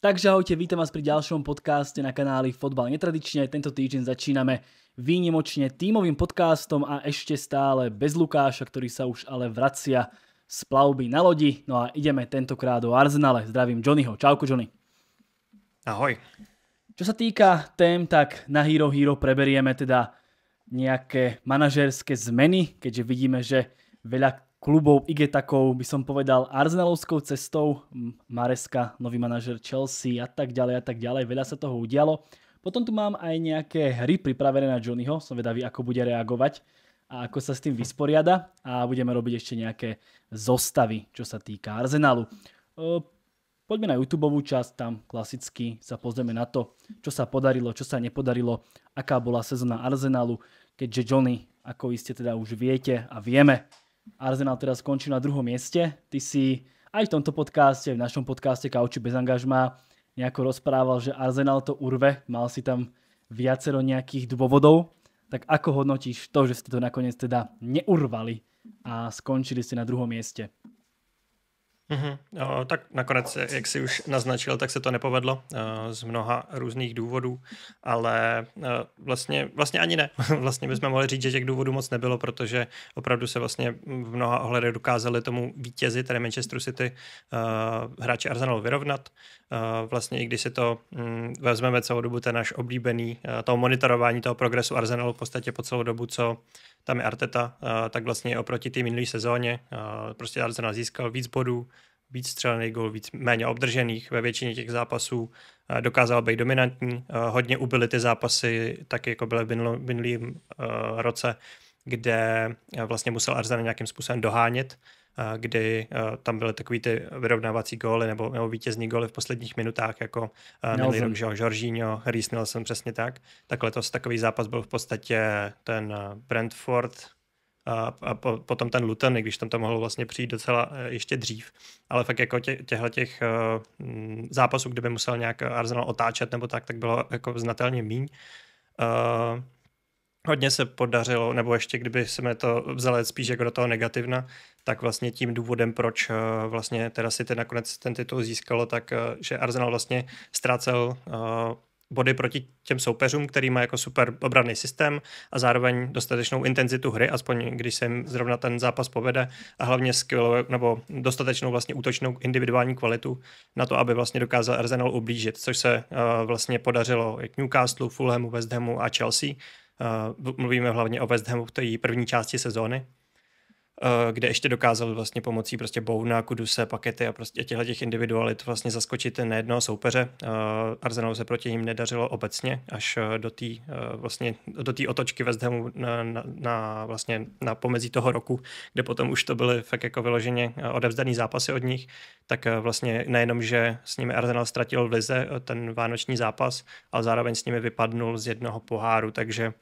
Takže ahojte, vítam vás pri ďalšom podcaste na kanáli Fotbal netradične. Tento týždeň začíname výnimočne tímovým podcastom a ešte stále bez Lukáša, ktorý sa už ale vracia z plavby na lodi. No a ideme tentokrát do Arsenale. Zdravím Johnnyho. Čauko Johnny. Ahoj. Čo sa týka tém, tak na Hero Hero preberieme teda nejaké manažerské zmeny, keďže vidíme, že veľa klubov IG takou, by som povedal, Arsenalovskou cestou, Mareska, nový manažer Chelsea a tak ďalej a tak ďalej, veľa sa toho udialo. Potom tu mám aj nejaké hry pripravené na Johnnyho, som vedavý, ako bude reagovať a ako sa s tým vysporiada a budeme robiť ešte nejaké zostavy, čo sa týka Arsenalu. Poďme na YouTube časť, tam klasicky sa pozrieme na to, čo sa podarilo, čo sa nepodarilo, aká bola sezóna Arsenalu, keďže Johnny, ako iste teda už viete a vieme, Arsenal teda skončil na druhom mieste. Ty si aj v tomto podcaste, v našom podcaste Kauči bez angažma nejako rozprával, že Arsenal to urve, mal si tam viacero nejakých dôvodov. Tak ako hodnotíš to, že ste to nakoniec teda neurvali a skončili ste na druhom mieste? Mm-hmm. O, tak nakonec, jak si už naznačil, tak se to nepovedlo o, eh, z mnoha různých důvodů, ale o, eh, vlastně, vlastně ani ne. vlastně bychom mohli říct, že těch důvodů moc nebylo, protože opravdu se vlastně v mnoha ohledech dokázali tomu vítězi, tedy Manchester City, eh, hráči Arsenal vyrovnat. Eh, vlastně i když si to mm, vezmeme celou dobu, ten náš oblíbený, eh, to monitorování toho progresu Arsenalu v podstatě po celou dobu, co tam je Arteta, eh, tak vlastně oproti té minulé sezóně prostě Arsenal získal víc bodů, víc střelených gol, víc méně obdržených ve většině těch zápasů, dokázal být dominantní, hodně ubyly ty zápasy, tak jako byly v minulém roce, kde vlastně musel Arsenal nějakým způsobem dohánět kdy tam byly takový ty vyrovnávací góly nebo, nebo vítězní góly v posledních minutách, jako nejlíp, že Jorginho, Reese jsem přesně tak. Tak letos takový zápas byl v podstatě ten Brentford, a, a po, potom ten Luton, když tam to mohlo vlastně přijít docela e, ještě dřív, ale fakt jako tě, těchto těch e, zápasů, kdyby musel nějak Arsenal otáčet nebo tak, tak bylo jako znatelně míň. Uh, hodně se podařilo, nebo ještě kdyby jsme to vzali spíš jako do toho negativna, tak vlastně tím důvodem, proč eh, vlastně teda si ten nakonec ten titul získalo, tak eh, že Arsenal vlastně ztrácel eh, body proti těm soupeřům, který má jako super obranný systém a zároveň dostatečnou intenzitu hry, aspoň když se jim zrovna ten zápas povede a hlavně skvělou nebo dostatečnou vlastně útočnou individuální kvalitu na to, aby vlastně dokázal Arsenal ublížit, což se uh, vlastně podařilo i Newcastle, Fulhamu, West Hamu a Chelsea Eh, mluvíme hlavně o West Hamu v té první části sezóny, Eh, kde ještě dokázali vlastně pomocí prostě Bouna, Kuduse, Pakety a prostě těchto těch individualit vlastně zaskočit na jednoho soupeře. Eh, Arsenalu se proti ním nedařilo obecně až eh, do té vlastně do té otočky West Hamu na, na, na, vlastně na pomezí toho roku, kde potom už to byly fakt jako vyloženě odevzdaný zápasy od nich, tak vlastně nejenom, že s nimi Arsenal ztratil v lize ten vánoční zápas, ale zároveň s nimi vypadnul z jednoho poháru, takže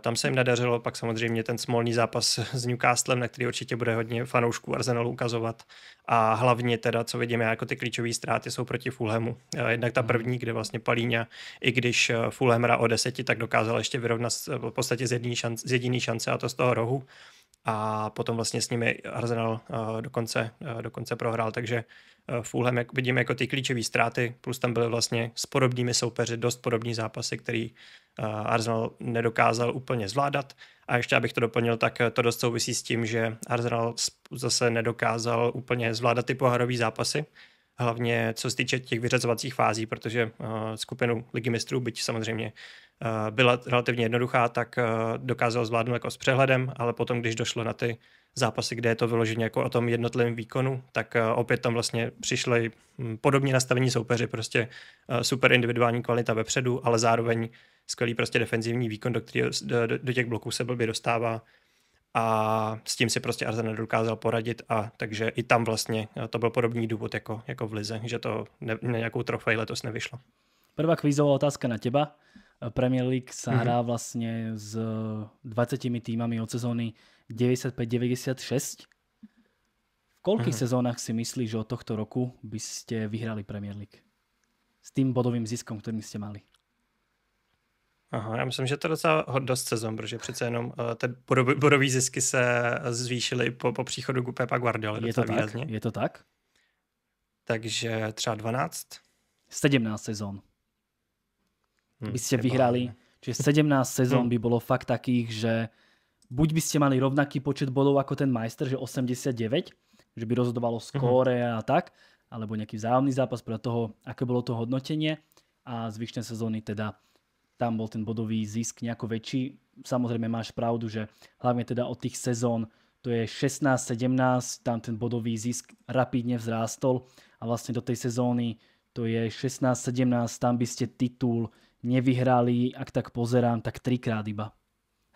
tam se jim nedařilo, pak samozřejmě ten smolný zápas s Newcastlem, na který určitě bude hodně fanoušků Arsenalu ukazovat. A hlavně teda, co vidíme jako ty klíčové ztráty, jsou proti Fulhamu. Eh, jednak ta mhm. první, kde vlastně Palíňa, i když eh, Fulham o deseti, tak dokázal ještě vyrovnat v podstatě z, jediné šance z jediný šance a to z toho rohu a potom vlastně s nimi Arsenal eh, dokonce, eh, dokonce prohrál, takže Fulham eh, jak vidíme jako ty klíčové ztráty, plus tam byly vlastně s podobnými soupeři dost podobní zápasy, který Arsenal nedokázal úplně zvládat a ještě abych to doplnil, tak to dost souvisí s tím, že Arsenal zase nedokázal úplně zvládat ty poharové zápasy, hlavně co se týče těch vyřazovacích fází, protože skupinu Ligy mistrů, byť samozřejmě Eh, byla relativně jednoduchá, tak eh, dokázal zvládnout jako s přehledem, ale potom, když došlo na ty zápasy, kde je to vyloženě jako o tom jednotlivém výkonu, tak eh, opět tam vlastně přišly hm, podobně nastavení soupeři, prostě super individuální kvalita vepředu, ale zároveň skvělý prostě defenzivní výkon, do, který, do, do těch bloků se blbě dostává a s tím si prostě Arsenal dokázal poradit a takže i tam vlastně to byl podobný důvod jako, jako v Lize, že to ne, nějakou trofej letos nevyšlo. Prvá kvízová otázka na těba. Premier League sa mhm. hrá vlastne s 20 týmami od sezóny 95-96. V koľkých mm sezónach si myslíš, že od tohto roku by ste vyhrali Premier League? S tým bodovým ziskom, ktorým ste mali. Aha, já myslím, že to je docela dost sezon, protože přece jenom uh, ty bodové zisky se zvýšily po, po příchodu Pepa Guardiola. Je to tak? Je to tak? Takže třeba 12? 17 sezon by hm, ste vyhrali. Čiže 17 sezón hm. by bolo fakt takých, že buď by ste mali rovnaký počet bodov ako ten majster, že 89, že by rozhodovalo mhm. skóre a tak, alebo nejaký vzájomný zápas pre toho, aké bolo to hodnotenie a zvyšné sezóny teda tam bol ten bodový zisk nejako väčší. Samozrejme máš pravdu, že hlavne teda od tých sezón, to je 16-17, tam ten bodový zisk rapidne vzrástol a vlastne do tej sezóny to je 16-17, tam by ste titul nevyhrali, ak tak pozerám, tak trikrát iba.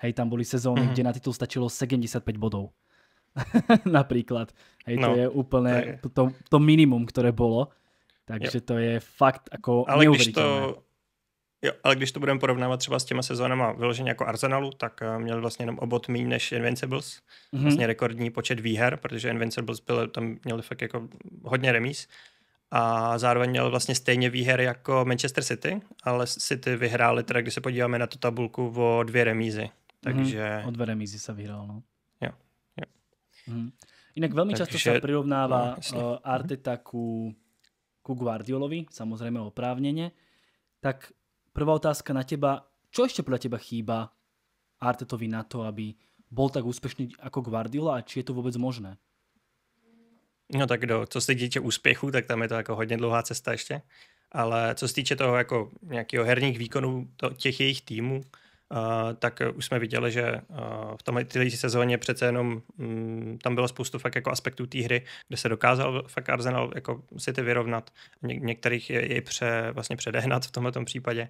Hej, tam boli sezóny, mm-hmm. kde na titul stačilo 75 bodov. Napríklad. Hej, no, to je úplne to, je... to, to minimum, ktoré bolo. Takže jo. to je fakt jako ale když to, jo, ale když to budeme porovnávat třeba s těma sezónama vyloženě jako Arsenalu, tak eh, měl vlastně jenom obot méně než Invincibles. Mm-hmm. Vlastně rekordní počet výher, protože Invincibles byl, tam měli fakt jako hodně remíz a zároveň měl vlastně stejně výher jako Manchester City, ale City vyhráli teda, když se podíváme na tu tabulku, o dvě remízy. Mhm. Takže... Mm, o dvě remízy se vyhrál, no. Jo, jo. Mm. Jinak velmi Takže... často se přirovnává no, jasně. Eh, mhm. Arteta ku, ku Guardiolovi, samozřejmě oprávněně. Tak prvá otázka na teba, čo ještě pro teba chýba Artetovi na to, aby bol tak úspěšný jako Guardiola a či je to vůbec možné? No tak do, co se týče úspěchu, tak tam je to jako hodně dlouhá cesta ještě. Ale co se týče toho jako nějakého herních výkonů to, těch jejich týmů, Uh, tak už jsme viděli, že uh, v tomhle této sezóně přece jenom um, tam bylo spoustu fakt jako aspektů té hry, kde se dokázal fakt Arsenal jako si ty vyrovnat, Ně- některých je i pře, vlastně předehnat v tomhle případě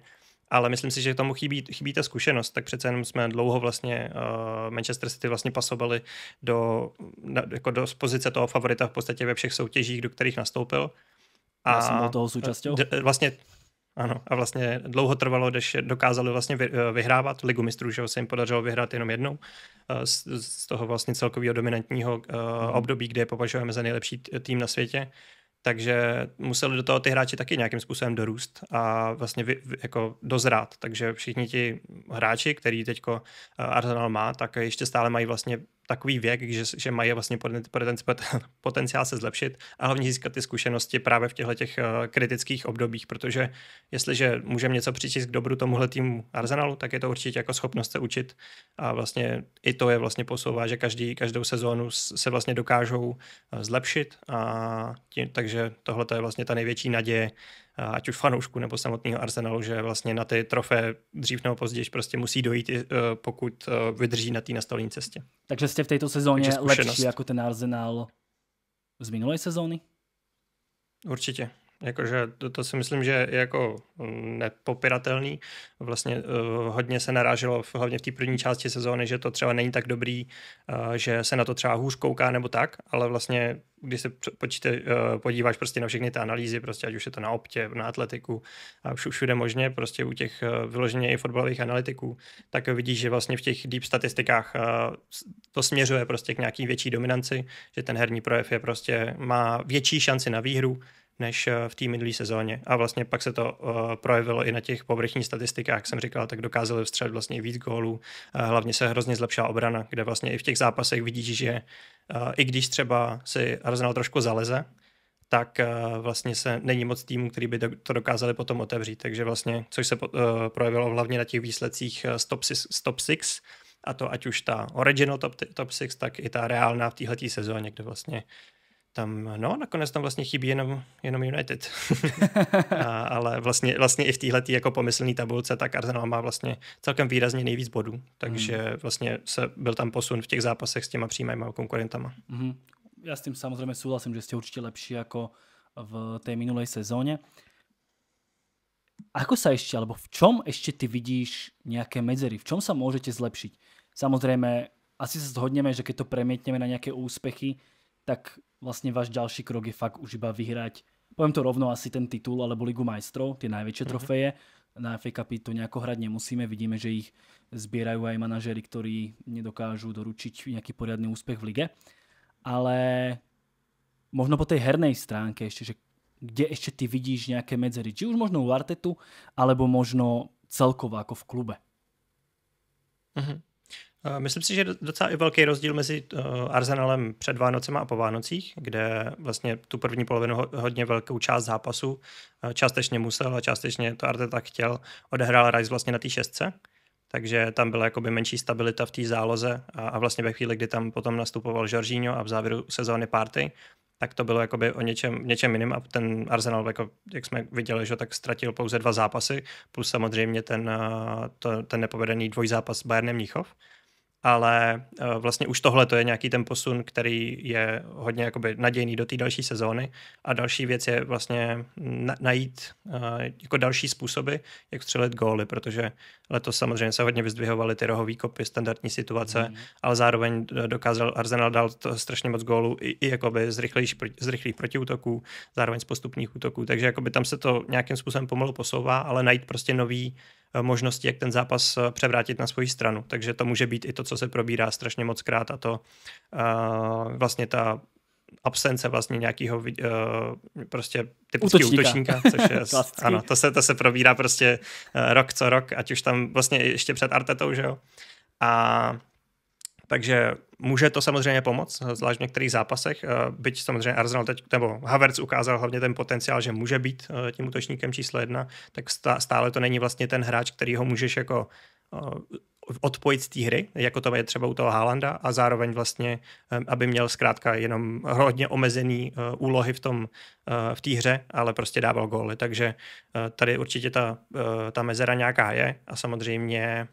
ale myslím si, že tomu chybí, chybí ta zkušenost, tak přece jenom jsme dlouho vlastně uh, Manchester City vlastně pasovali do, na, jako do pozice toho favorita v podstatě ve všech soutěžích, do kterých nastoupil. A Já jsem toho součástí. Eh, vlastně ano, a vlastně dlouho trvalo, než dokázali vlastně vy, eh, vyhrávat Ligu mistrů, že se jim podařilo vyhrát jenom jednou z, z toho vlastně celkového dominantního uh, období, kde je považujeme za nejlepší tým na světě takže museli do toho ty hráči taky nějakým způsobem dorůst a vlastně vy, vy, jako dozrát. Takže všichni ti hráči, který teď eh, Arsenal má, tak ještě stále mají vlastně takový věk, že, že mají vlastně potenciál se zlepšit a hlavně získat ty zkušenosti právě v těchto těch eh, kritických obdobích, protože jestliže můžeme něco přičíst k dobru tomuhle týmu Arsenalu, tak je to určitě jako schopnost se učit a vlastně i to je vlastně posouvá, že každý, každou sezónu se vlastně dokážou eh, zlepšit a tím, takže tohle je vlastně ta největší naděje Eh, ať už fanoušku nebo samotného Arsenalu, že vlastně na ty trofé dřív nebo později prostě musí dojít, eh, pokud eh, vydrží na té nastavené cestě. Takže jste v této sezóně lepší jako ten Arsenal z minulé sezóny? Určitě, Jakože to, to si myslím, že je jako mm, nepopiratelný. Vlastně uh, hodně se naráželo v, hlavně v té první části sezóny, že to třeba není tak dobrý, uh, že se na to třeba hůř kouká nebo tak, ale vlastně když se počíte, uh, podíváš prostě na všechny ty analýzy, prostě ať už je to na optě, na atletiku a všude možně, prostě u těch uh, vyloženě i fotbalových analytiků, tak vidíš, že vlastně v těch deep statistikách uh, to směřuje prostě k nějaký větší dominanci, že ten herní projev je prostě, má větší šanci na výhru, než eh, v té minulé sezóně. A vlastně pak se to eh, projevilo i na těch povrchních statistikách, jak jsem říkal, tak dokázali vstřelit vlastně víc gólů. Eh, hlavně se hrozně zlepšila obrana, kde vlastně i v těch zápasech vidíš, že i když třeba si Arsenal trošku zaleze, tak vlastně se není moc týmů, který by to dokázali potom otevřít. Takže vlastně, což se projevilo hlavně na těch výsledcích stop six, stop six a to ať už ta original top, top six, tak i ta reálná v této sezóně, kde vlastně tam, no, nakonec tam vlastně chybí jenom, jenom United. a, ale vlastně, vlastně i v téhle jako pomyslné tabulce, tak Arsenal má vlastně celkem výrazně nejvíc bodů, takže mm. vlastně se, byl tam posun v těch zápasech s těma přímýma konkurentama. Mm. Já s tím samozřejmě souhlasím, že jste určitě lepší jako v té minulé sezóně. Ako sa ešte, alebo v čom ešte ty vidíš nejaké medzery? V čom sa môžete zlepšiť? Samozrejme, asi sa zhodneme, že keď to premietneme na nejaké úspechy, tak vlastne váš ďalší krok je fakt už iba vyhrať, poviem to rovno, asi ten titul alebo Ligu majstrov, tie najväčšie mm -hmm. trofeje. Na FA Cupy to nejako hrať nemusíme, vidíme, že ich zbierajú aj manažery, ktorí nedokážu doručiť nejaký poriadny úspech v lige. Ale možno po tej hernej stránke ešte, že kde ešte ty vidíš nejaké medzery, či už možno u Artetu, alebo možno celkovo ako v klube. Mm -hmm. Eh, myslím si, že je docela i velký rozdíl mezi eh, Arsenalem před Vánocem a po Vánocích, kde vlastně tu první polovinu hodně velkou část zápasu eh, částečně musel a částečně to tak chtěl, odehrál Rice vlastně na té šestce, takže tam byla jakoby menší stabilita v té záloze a, a vlastně ve chvíli, kdy tam potom nastupoval Jorginho a v závěru sezóny Party, tak to bylo jakoby o něčem, něčem jiném a ten Arsenal, jako, jak jsme viděli, že tak ztratil pouze dva zápasy, plus samozřejmě ten, to, ten nepovedený dvojzápas s Bayernem Mnichov, ale eh, vlastně už tohle to je nějaký ten posun, který je hodně jakoby nadějný do té další sezóny a další věc je vlastně najít eh, jako další způsoby, jak střelit góly, protože letos samozřejmě se hodně vyzdvihovaly ty rohový kopy, standardní situace, mm. ale zároveň eh, dokázal Arsenal dal to strašně moc gólů i, i jakoby z rychlých, z rychlých protiútoků, zároveň z postupních útoků, takže jakoby tam se to nějakým způsobem pomalu posouvá, ale najít prostě nový Eh, možností, jak ten zápas eh, převrátit na svoji stranu. Takže to může být i to, co se probírá strašně moc krát a to eh, vlastně ta absence vlastně nějakého uh, prostě typického útočníka. útočníka, což je, ano, to se, to se probírá prostě uh, rok co rok, ať už tam vlastně ještě před Artetou, že jo. A takže může to samozřejmě pomoct, zvlášť v některých zápasech. Eh, byť samozřejmě Arsenal teď, nebo Havertz ukázal hlavně ten potenciál, že může být eh, tím útočníkem číslo jedna, tak stále to není vlastně ten hráč, který ho můžeš jako eh, odpojit z té hry, jako to je třeba u toho Haalanda a zároveň vlastně, aby měl zkrátka jenom hodně omezený úlohy v tom, v té hře, ale prostě dával góly, takže tady určitě ta, ta mezera nějaká je a samozřejmě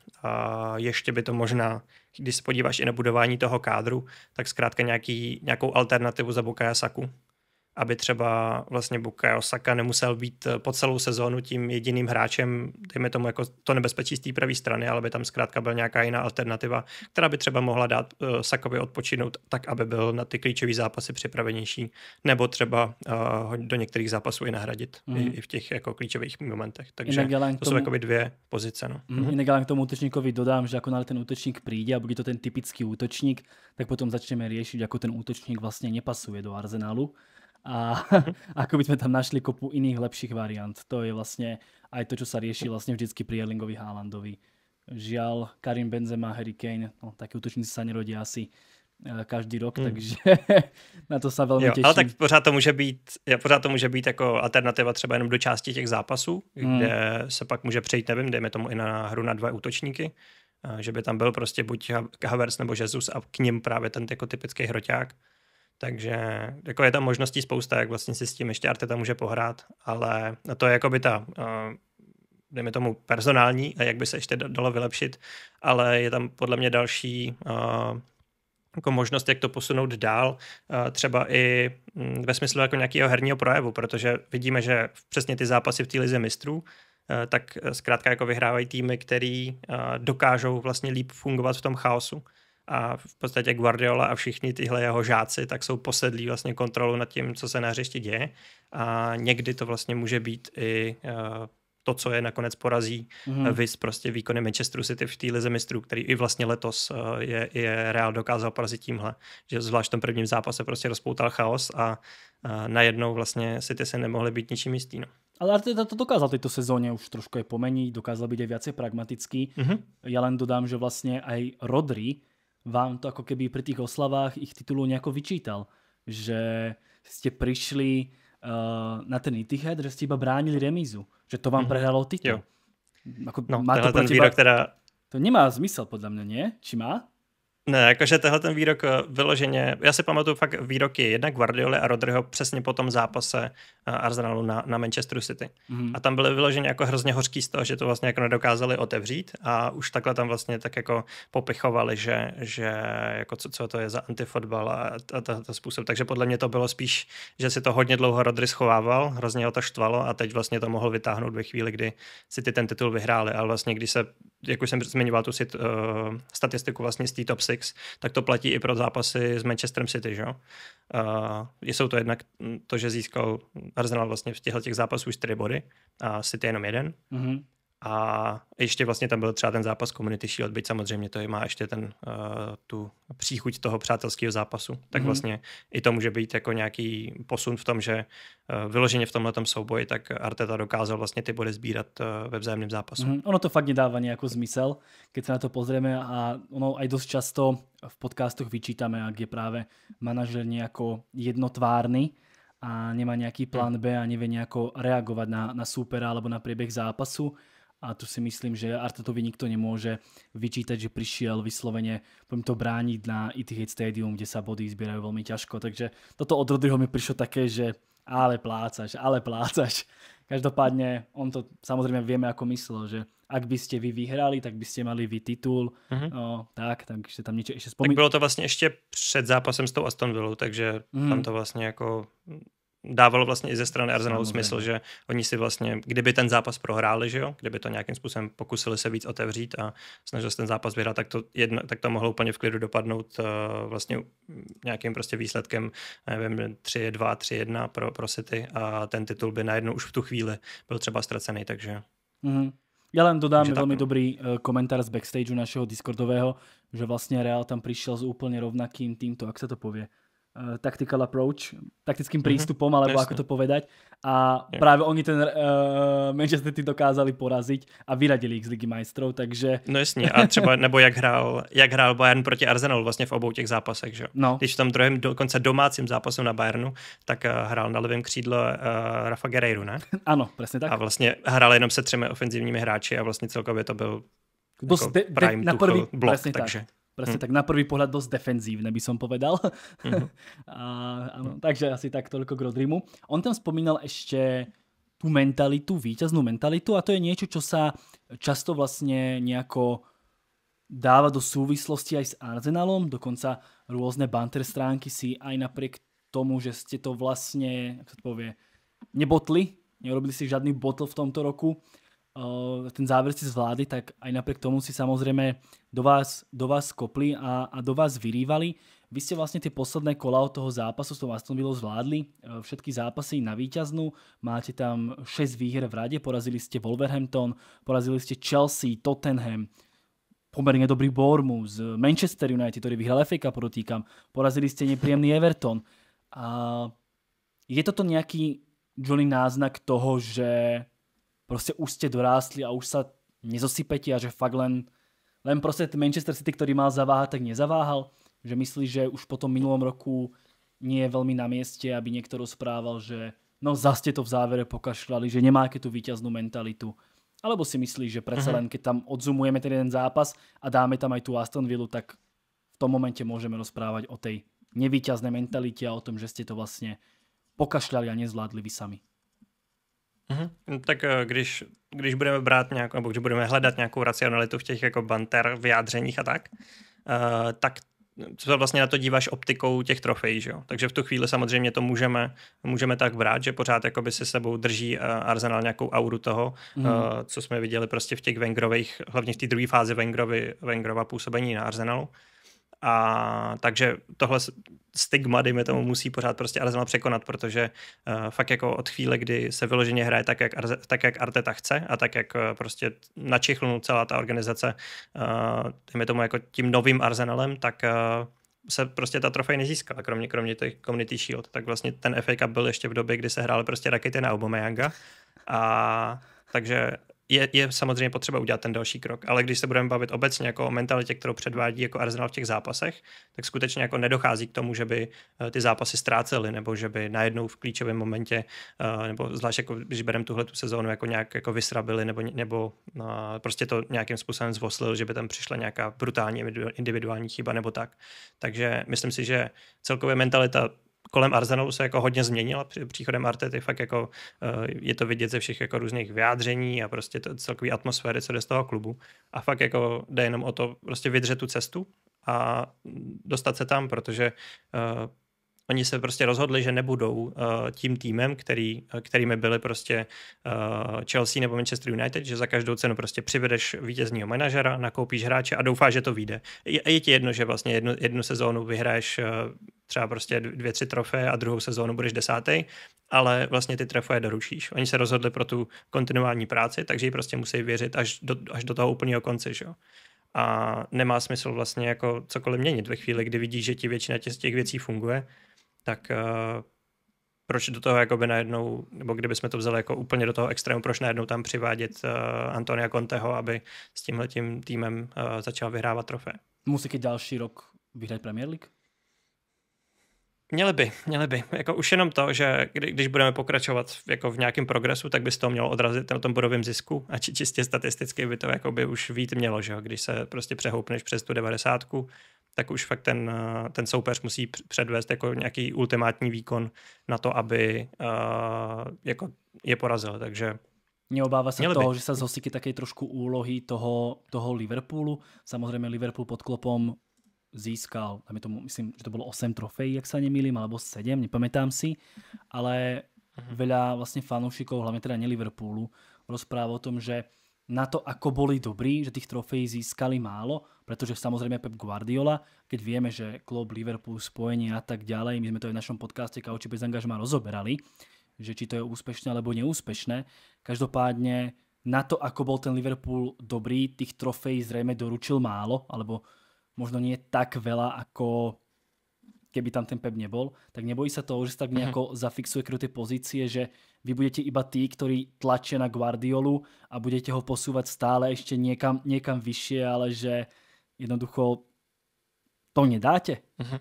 ještě by to možná když se podíváš i na budování toho kádru, tak zkrátka nějaký, nějakou alternativu za Saku aby třeba vlastně Bukayo Saka nemusel být eh, po celou sezónu tím jediným hráčem, dejme tomu jako to nebezpečí z té pravé strany, ale by tam zkrátka byla nějaká jiná alternativa, která by třeba mohla dát uh, Sakovi odpočinout tak, aby byl na ty klíčové zápasy připravenější, nebo třeba uh, do některých zápasů i nahradit mm. i, mhm. i v těch jako klíčových momentech. Takže to tomu... jsou jakoby dvě pozice. No. Mm. Inak ja k tomu útočníkovi dodám, že jako na ten útočník přijde a bude to ten typický útočník, tak potom začneme řešit, jako ten útočník vlastně nepasuje do arzenálu a ako by sme tam našli kopu iných lepších variant. To je vlastne aj to, čo sa rieši vlastne vždycky pri Erlingovi Haalandovi. Žiaľ, Karim Benzema, Harry Kane, no, takí útočníci sa nerodia asi e, každý rok, hmm. takže na to se velmi jo, těším. Ale tak pořád to může být, pořád to může být jako alternativa třeba jenom do části těch zápasů, hmm. kde se pak může přejít, nevím, dejme tomu i na hru na dva útočníky, e, že by tam byl prostě buď Havertz nebo Jesus a k ním právě ten jako typický hroťák. Takže jako je tam možností spousta, jak vlastně si s tím ještě Arteta může pohrát, ale to je jako by ta, eh, dejme tomu, personální a jak by se ještě dalo vylepšit, ale je tam podle mě další eh, jako možnost, jak to posunout dál, eh, třeba i hm, ve smyslu jako nějakého herního projevu, protože vidíme, že přesně ty zápasy v té lize mistrů, tak zkrátka jako vyhrávají týmy, který dokážou vlastně líp fungovat v tom chaosu a v podstatě Guardiola a všichni tyhle jeho žáci tak jsou posedlí vlastně kontrolu nad tím, co se na hřišti děje a někdy to vlastně může být i eh, to, co je nakonec porazí, mm. Eh, vys prostě výkony Manchesteru City v té lize mistrů, který i vlastně letos eh, je, je Real dokázal porazit tímhle, že zvlášť v tom prvním zápase prostě rozpoutal chaos a, najednou vlastně City se nemohly být ničím jistý. No. Ale Arteta to dokázal tejto sezóne už trošku je pomeniť, dokázal byť aj viacej pragmatický. Mm -hmm. Ja len dodám, že vlastne aj Rodri vám to ako keby pri tých oslavách ich titulu nejako vyčítal, že ste prišli uh, na ten Etihad, že ste iba bránili remízu, že to vám mm. prehralo titul. Jo. Ako, no, má to ten výrok teda... To nemá zmysel podľa mňa, nie? Či má? Ne, jakože tehle ten výrok eh, vyloženě, já si pamatuju fakt výroky jednak Guardioli a Rodryho přesně po tom zápase eh, Arsenalu na, na Manchesteru City. Mm. A tam byly vyloženě jako hrozně hořký z toho, že to vlastně jako nedokázali otevřít a už takhle tam vlastně tak jako popichovali, že, že jako co, co to je za antifotbal a, ta ta způsob. Takže podle mě to bylo spíš, že si to hodně dlouho Rodry schovával, hrozně ho to štvalo a teď vlastně to mohl vytáhnout ve chvíli, kdy City ten titul vyhráli. Ale vlastně, když se, jak už jsem zmiňoval tu uh, statistiku vlastně z té top 6, Six, tak to platí i pro zápasy s Manchester City, že jo? Uh, jsou to jednak to, že získal Arsenal vlastně v těchto těch zápasů už tři body a City jenom jeden. Mm-hmm. A ještě vlastně tam byl třeba ten zápas Community Shield, byť samozřejmě to je, má ještě ten, uh, tu příchuť toho přátelského zápasu. Tak mm-hmm. vlastně i to může být jako nějaký posun v tom, že uh, vyloženě v tomhle souboji, tak Arteta dokázal vlastně ty body sbírat uh, ve vzájemném zápasu. Mm-hmm. Ono to fakt nedává nějakou jako zmysel, když se na to pozrieme a ono aj dost často v podcastoch vyčítáme, jak je právě manažer nejako jednotvárný a nemá nějaký mhm. plán B a nevie nejako reagovať na, na súpera alebo na priebeh zápasu a tu si myslím, že Artetovi nikto nemôže vyčítať, že prišiel vyslovene, poviem to, brániť na Etihad Stadium, kde sa body zbierajú veľmi ťažko. Takže toto od Rodriho mi prišlo také, že ale plácaš, ale plácaš. Každopádne, on to samozrejme vieme, ako myslel, že ak by ste vy vyhrali, tak by ste mali vy titul. Mm-hmm. No, tak, takže tam niečo ešte vzpomínám. Tak bylo to vlastně ještě před zápasem s tou Aston Villou, takže mm. tam mhm. to vlastně jako dávalo vlastně i ze strany Arsenalu smysl, že oni si vlastně, kdyby ten zápas prohráli, že jo, kdyby to nějakým způsobem pokusili se víc otevřít a snažili se ten zápas vyhrát, tak to, jedno, tak to mohlo úplně v klidu dopadnout uh, vlastně nějakým prostě výsledkem, nevím, 3-2, 3-1 pro, pro City a ten titul by najednou už v tu chvíli byl třeba ztracený, takže... Mm-hmm. Ja len dodám tak... veľmi no. dobrý eh, komentár z backstageu našeho Discordového, že vlastne Real tam prišiel s úplne rovnakým týmto, ak sa to povie, uh, tactical approach, taktickým mhm. prístupom, mm-hmm, alebo Jasne. ako to povedať. A yeah. práve oni ten uh, Manchester City dokázali porazit a vyradili ich z Ligy majstrov, takže... No jasně, a třeba, nebo jak hrál, jak hrál Bayern proti Arsenalu vlastně v obou těch zápasech, že? No. Když v tom druhém dokonce domácím zápasem na Bayernu, tak uh, hrál na levém křídle uh, Rafa Guerreiro, ne? ano, přesně tak. A vlastně hrál jenom se třemi ofenzivními hráči a vlastně celkově to byl jako de, de, na první, blok, takže... Tak presne prostě hm. tak na prvý pohľad dosť defenzívne, by som povedal. Mm-hmm. a, áno, takže asi tak toľko k Rodrimu. On tam spomínal ešte tú mentalitu, víťaznú mentalitu a to je niečo, čo sa často vlastne nejako dáva do súvislosti aj s Arsenalom, dokonca rôzne banter stránky si aj napriek tomu, že ste to vlastne, ako sa to povie, nebotli, neurobili si žiadny botl v tomto roku, Eh, ten záver si zvládli, tak aj napriek tomu si samozrejme do vás, do vás kopli a, a do vás vyrývali. Vy ste vlastne tie posledné kola od toho zápasu s tou Aston Villa zvládli. Eh, všetky zápasy na výťaznú. Máte tam 6 výher v rade. Porazili ste Wolverhampton, porazili ste Chelsea, Tottenham, pomerne dobrý Bournemouth, eh, Manchester United, ktorý vyhral FA Cup, podotýkam. Porazili ste nepríjemný Everton. A je toto nejaký Johnny náznak toho, že proste už ste dorástli a už sa nezosypete a že fakt len, len proste ten Manchester City, ktorý mal zaváhať, tak nezaváhal, že myslí, že už po tom minulom roku nie je veľmi na mieste, aby niekto rozprával, že no zase to v závere pokašľali, že nemá tu víťaznú mentalitu. Alebo si myslí, že predsa mhm. len keď tam odzumujeme ten jeden zápas a dáme tam aj tú Aston Villa, tak v tom momente môžeme rozprávať o tej nevíťaznej mentalite a o tom, že ste to vlastne pokašľali a nezvládli vy sami. Mm-hmm. No, tak eh, když, když budeme brát nějakou, nebo když budeme hledat nějakou racionalitu v těch jako banter, vyjádřeních a tak, uh, tak se vlastně na to díváš optikou těch trofejí, že jo? Takže v tu chvíli samozřejmě to můžeme, můžeme tak brát, že pořád jakoby si sebou drží uh, eh, Arsenal nějakou auru toho, mm. uh, co jsme viděli prostě v těch vengrových hlavně v té druhé fázi Vengrova působení na Arsenalu. A takže tohle stigma, dejme tomu, musí pořád prostě Arsenal překonat, protože uh, fakt jako od chvíle, kdy se vyloženě hraje tak jak, Arze, tak, jak Arteta chce a tak, jak uh, prostě načichlnu celá ta organizace, uh, dejme tomu jako tím novým Arsenalem, tak uh, se prostě ta trofej nezískala, kromě, kromě těch Community Shield. Tak vlastně ten FA Cup byl ještě v době, kdy se hrály prostě rakety na Aubameyanga a takže je, je samozřejmě potřeba udělat ten další krok, ale když se budeme bavit obecně jako o mentalitě, kterou předvádí jako Arsenal v těch zápasech, tak skutečně jako nedochází k tomu, že by eh, ty zápasy ztrácely, nebo že by najednou v klíčovém momentě, eh, nebo zvlášť jako, když bereme tuhle tu sezónu jako nějak jako vysrabili, nebo, nebo eh, prostě to nějakým způsobem zvoslil, že by tam přišla nějaká brutální individuální chyba nebo tak. Takže myslím si, že celkově mentalita kolem Arsenalu se jako hodně změnila příchodem Artety, fakt jako eh, je to vidět ze všech jako různých vyjádření a prostě to celkový atmosféry, co jde z toho klubu. A fakt jako jde jenom o to prostě vydřet tu cestu a dostat se tam, protože uh, oni se prostě rozhodli, že nebudou uh, tím týmem, který, kterými byli prostě uh, Chelsea nebo Manchester United, že za každou cenu prostě přivedeš vítězního manažera, nakoupíš hráče a doufáš, že to vyjde. Je, je ti jedno, že vlastně jednu, jednu sezónu vyhraješ uh, třeba prostě dvě, tři trofeje a druhou sezónu budeš desátý, ale vlastně ty trofeje doručíš. Oni se rozhodli pro tu kontinuální práci, takže ji prostě musí věřit až do, až do toho úplného konce, že jo. A nemá smysl vlastně jako cokoliv měnit ve chvíli, kdy vidíš, že ti většina těch, těch věcí funguje, tak uh, proč do toho jako by najednou, nebo kdybychom to vzali jako úplně do toho extrému, proč najednou tam přivádět uh, Antonia Conteho, aby s tím týmem uh, začal vyhrávat trofé. Musí ke další rok vyhrát Premier League? Měli by, měli by. Jako už jenom to, že kdy, když budeme pokračovat jako v nějakém progresu, tak by se to mělo odrazit na tom bodovém zisku a či, čistě statisticky by to jako by už vít mělo, že Když se prostě přehoupneš přes tu devadesátku, tak už fakt ten, eh, ten soupeř musí předvést jako nějaký ultimátní výkon na to, aby uh, jako je porazil, takže Neobáva se Měli toho, by. že sa zhostíte také trošku úlohy toho, toho Liverpoolu. Samozřejmě Liverpool pod klopom získal, tam je tomu, myslím, že to bylo 8 trofejí, jak sa nemýlim, alebo 7, nepamätám si, ale mhm. veľa vlastne fanúšikov, hlavne teda ne Liverpoolu, rozpráva o tom, že na to, ako boli dobrí, že tých trofejí získali málo, pretože samozrejme Pep Guardiola, keď vieme, že klub Liverpool, spojenie a tak ďalej, my sme to aj v našom podcaste Kauči bez angažma rozoberali, že či to je úspešné alebo neúspešné. Každopádne na to, ako bol ten Liverpool dobrý, tých trofejí zrejme doručil málo, alebo možno nie tak veľa, ako keby tam ten PEP nebol, tak nebojí sa toho, že sa tak mhm. nejako mm-hmm. zafixuje krutej pozície, že vy budete iba tí, ktorí tlačia na Guardiolu a budete ho posúvať stále ešte niekam, niekam vyššie, ale že jednoducho to nedáte? Mm-hmm.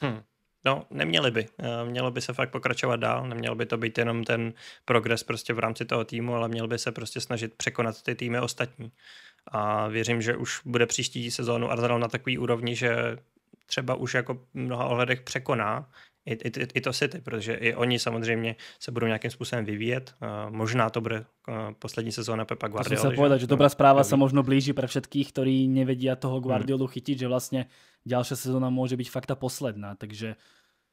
Hm. No, neměli by. Eh, mělo by se fakt pokračovat dál, neměl by to být jenom ten progres prostě v rámci toho týmu, ale měl by se prostě snažit překonat ty týmy ostatní a věřím, že už bude příští sezónu Arsenal na takový úrovni, že třeba už jako v mnoha ohledech překoná i, i, i to City, protože i oni samozřejmě se budou nějakým způsobem vyvíjet. Eh, možná to bude eh, poslední sezóna Pepa Guardiola. Musím se povedať, že, že dobrá eh, zpráva se možno blíží pro všetkých, ktorí a toho mhm. Guardiolu chytit, že vlastně další sezóna může být fakt ta posledná, takže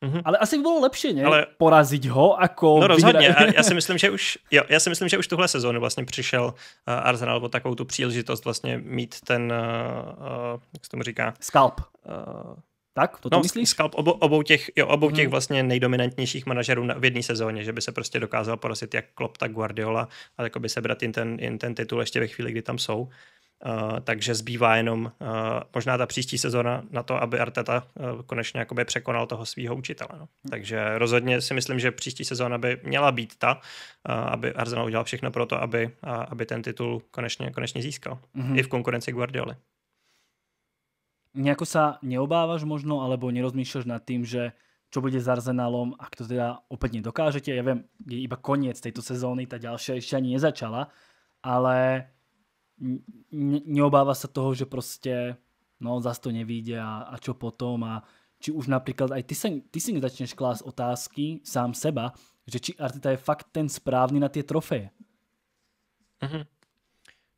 Mm-hmm. Ale asi by bylo lepší, ne? Ale... Porazit ho jako... No rozhodně, vyhra... já si myslím, že už, jo, já si myslím, že už tuhle sezónu vlastně přišel uh, Arsenal o takovou tu příležitost vlastně mít ten, uh, uh, jak se tomu říká? Skalp. Uh, tak, to, no, myslíš? Skalp obou, obou, těch, jo, obou těch hmm. vlastně nejdominantnějších manažerů na, v jedné sezóně, že by se prostě dokázal porazit jak Klopp, tak Guardiola a jako by sebrat jim ten, jim ten titul ještě ve chvíli, kdy tam jsou. Eh, takže zbývá jenom uh, možná ta příští sezona na to, aby Arteta uh, konečně jakoby překonal toho svého učitele. No. Hm. Takže rozhodně si myslím, že příští sezona by měla být ta, uh, aby Arsenal udělal všechno pro to, aby, uh, aby ten titul konečně, konečně získal. Mm-hmm. I v konkurenci Guardioli. Nějako sa neobáváš možno, alebo nerozmýšlíš nad tím, že čo bude s Arsenalom, ak to teda opäť nedokážete. Ja viem, je iba koniec tejto sezóny, tá ďalšia ještě ani nezačala, ale neobáva sa toho, že proste no zase to nevíde a, a čo potom a či už napríklad aj ty, sa, ty si začneš klásť otázky sám seba, že či Arteta je fakt ten správný na tie trofeje. -hmm.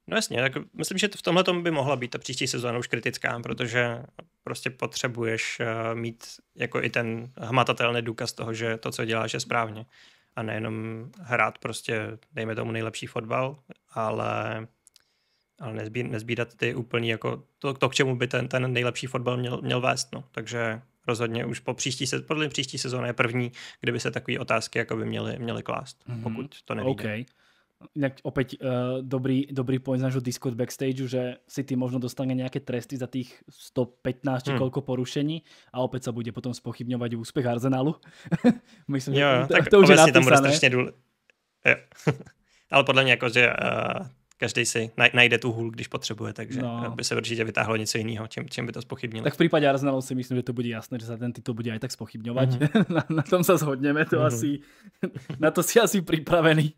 No jasně, tak myslím, že to v tomhle by mohla být ta příští sezóna už kritická, protože prostě potřebuješ eh, mít jako i ten hmatatelný důkaz toho, že to, co děláš, je správně. A nejenom hrát prostě, dejme tomu, nejlepší fotbal, ale ale nezbí, nezbídat ty úplný, jako to, to, k čemu by ten, ten nejlepší fotbal měl, měl vést. No. Takže rozhodně už po příští, se, podle příští sezóny je první, kde by se takové otázky jako by měly, měly klást, mm-hmm. pokud to nevíde. Okay. Inak opět uh, dobrý, dobrý point z našeho Discord backstage, že si ty možno dostane nějaké tresty za tých 115 či hmm. koľko porušení a opět se bude potom spochybňovat úspěch Arsenalu. Myslím, jo, že to, tak to už je napísané. Tam bude strašně důle... Ale podle mě jako, že uh, každý si najde tu hůl, když potřebuje, takže no. by se určitě vytáhlo něco jiného, čím, čím by to spochybnilo. Tak v případě Arsenalu si myslím, že to bude jasné, že za ten titul bude aj tak spochybňovat. Mm-hmm. na, na, tom se zhodneme, to mm-hmm. asi, na to si asi připravený.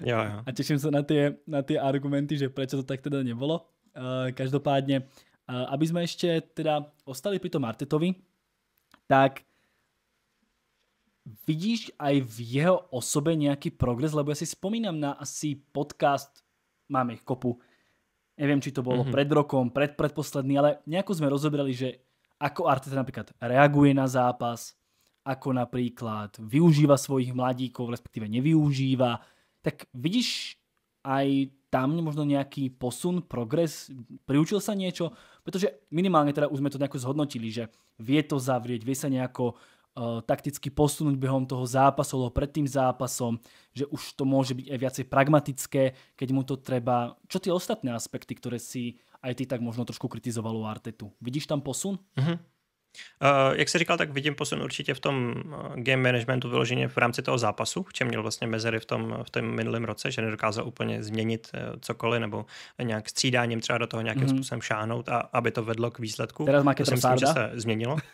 jo, jo. A těším se na ty, na ty argumenty, že proč to tak teda nebylo. Uh, každopádně, uh, aby jsme ještě teda ostali při tom Artetovi, tak vidíš aj v jeho osobe nějaký progres, lebo já si spomínam na asi podcast máme ich kopu. Neviem, či to bolo mm-hmm. pred rokom, pred predposledný, ale nejako sme rozobrali, že ako Arteta napríklad reaguje na zápas, ako napríklad využíva svojich mladíkov, respektíve nevyužíva. Tak vidíš aj tam možno nejaký posun, progres, priučil sa niečo, pretože minimálne teda už sme to nejako zhodnotili, že vie to zavrieť, vie sa nejako Eh, takticky posunúť behom toho zápasu alebo pred tým zápasom, že už to môže byť aj viacej pragmatické, keď mu to treba. Čo tie ostatné aspekty, ktoré si aj ty tak možno trošku kritizoval u Artetu? Vidíš tam posun? Mm-hmm. Uh, jak se říkal, tak vidím posun určitě v tom eh, game managementu vyloženě v rámci toho zápasu, v čem měl vlastně mezery v tom, v tom minulém roce, že nedokázal úplně změnit cokoliv nebo nějak střídáním třeba do toho nějakým mm. -hmm. způsobem šáhnout a aby to vedlo k výsledku. Teraz má to si myslím, že se změnilo.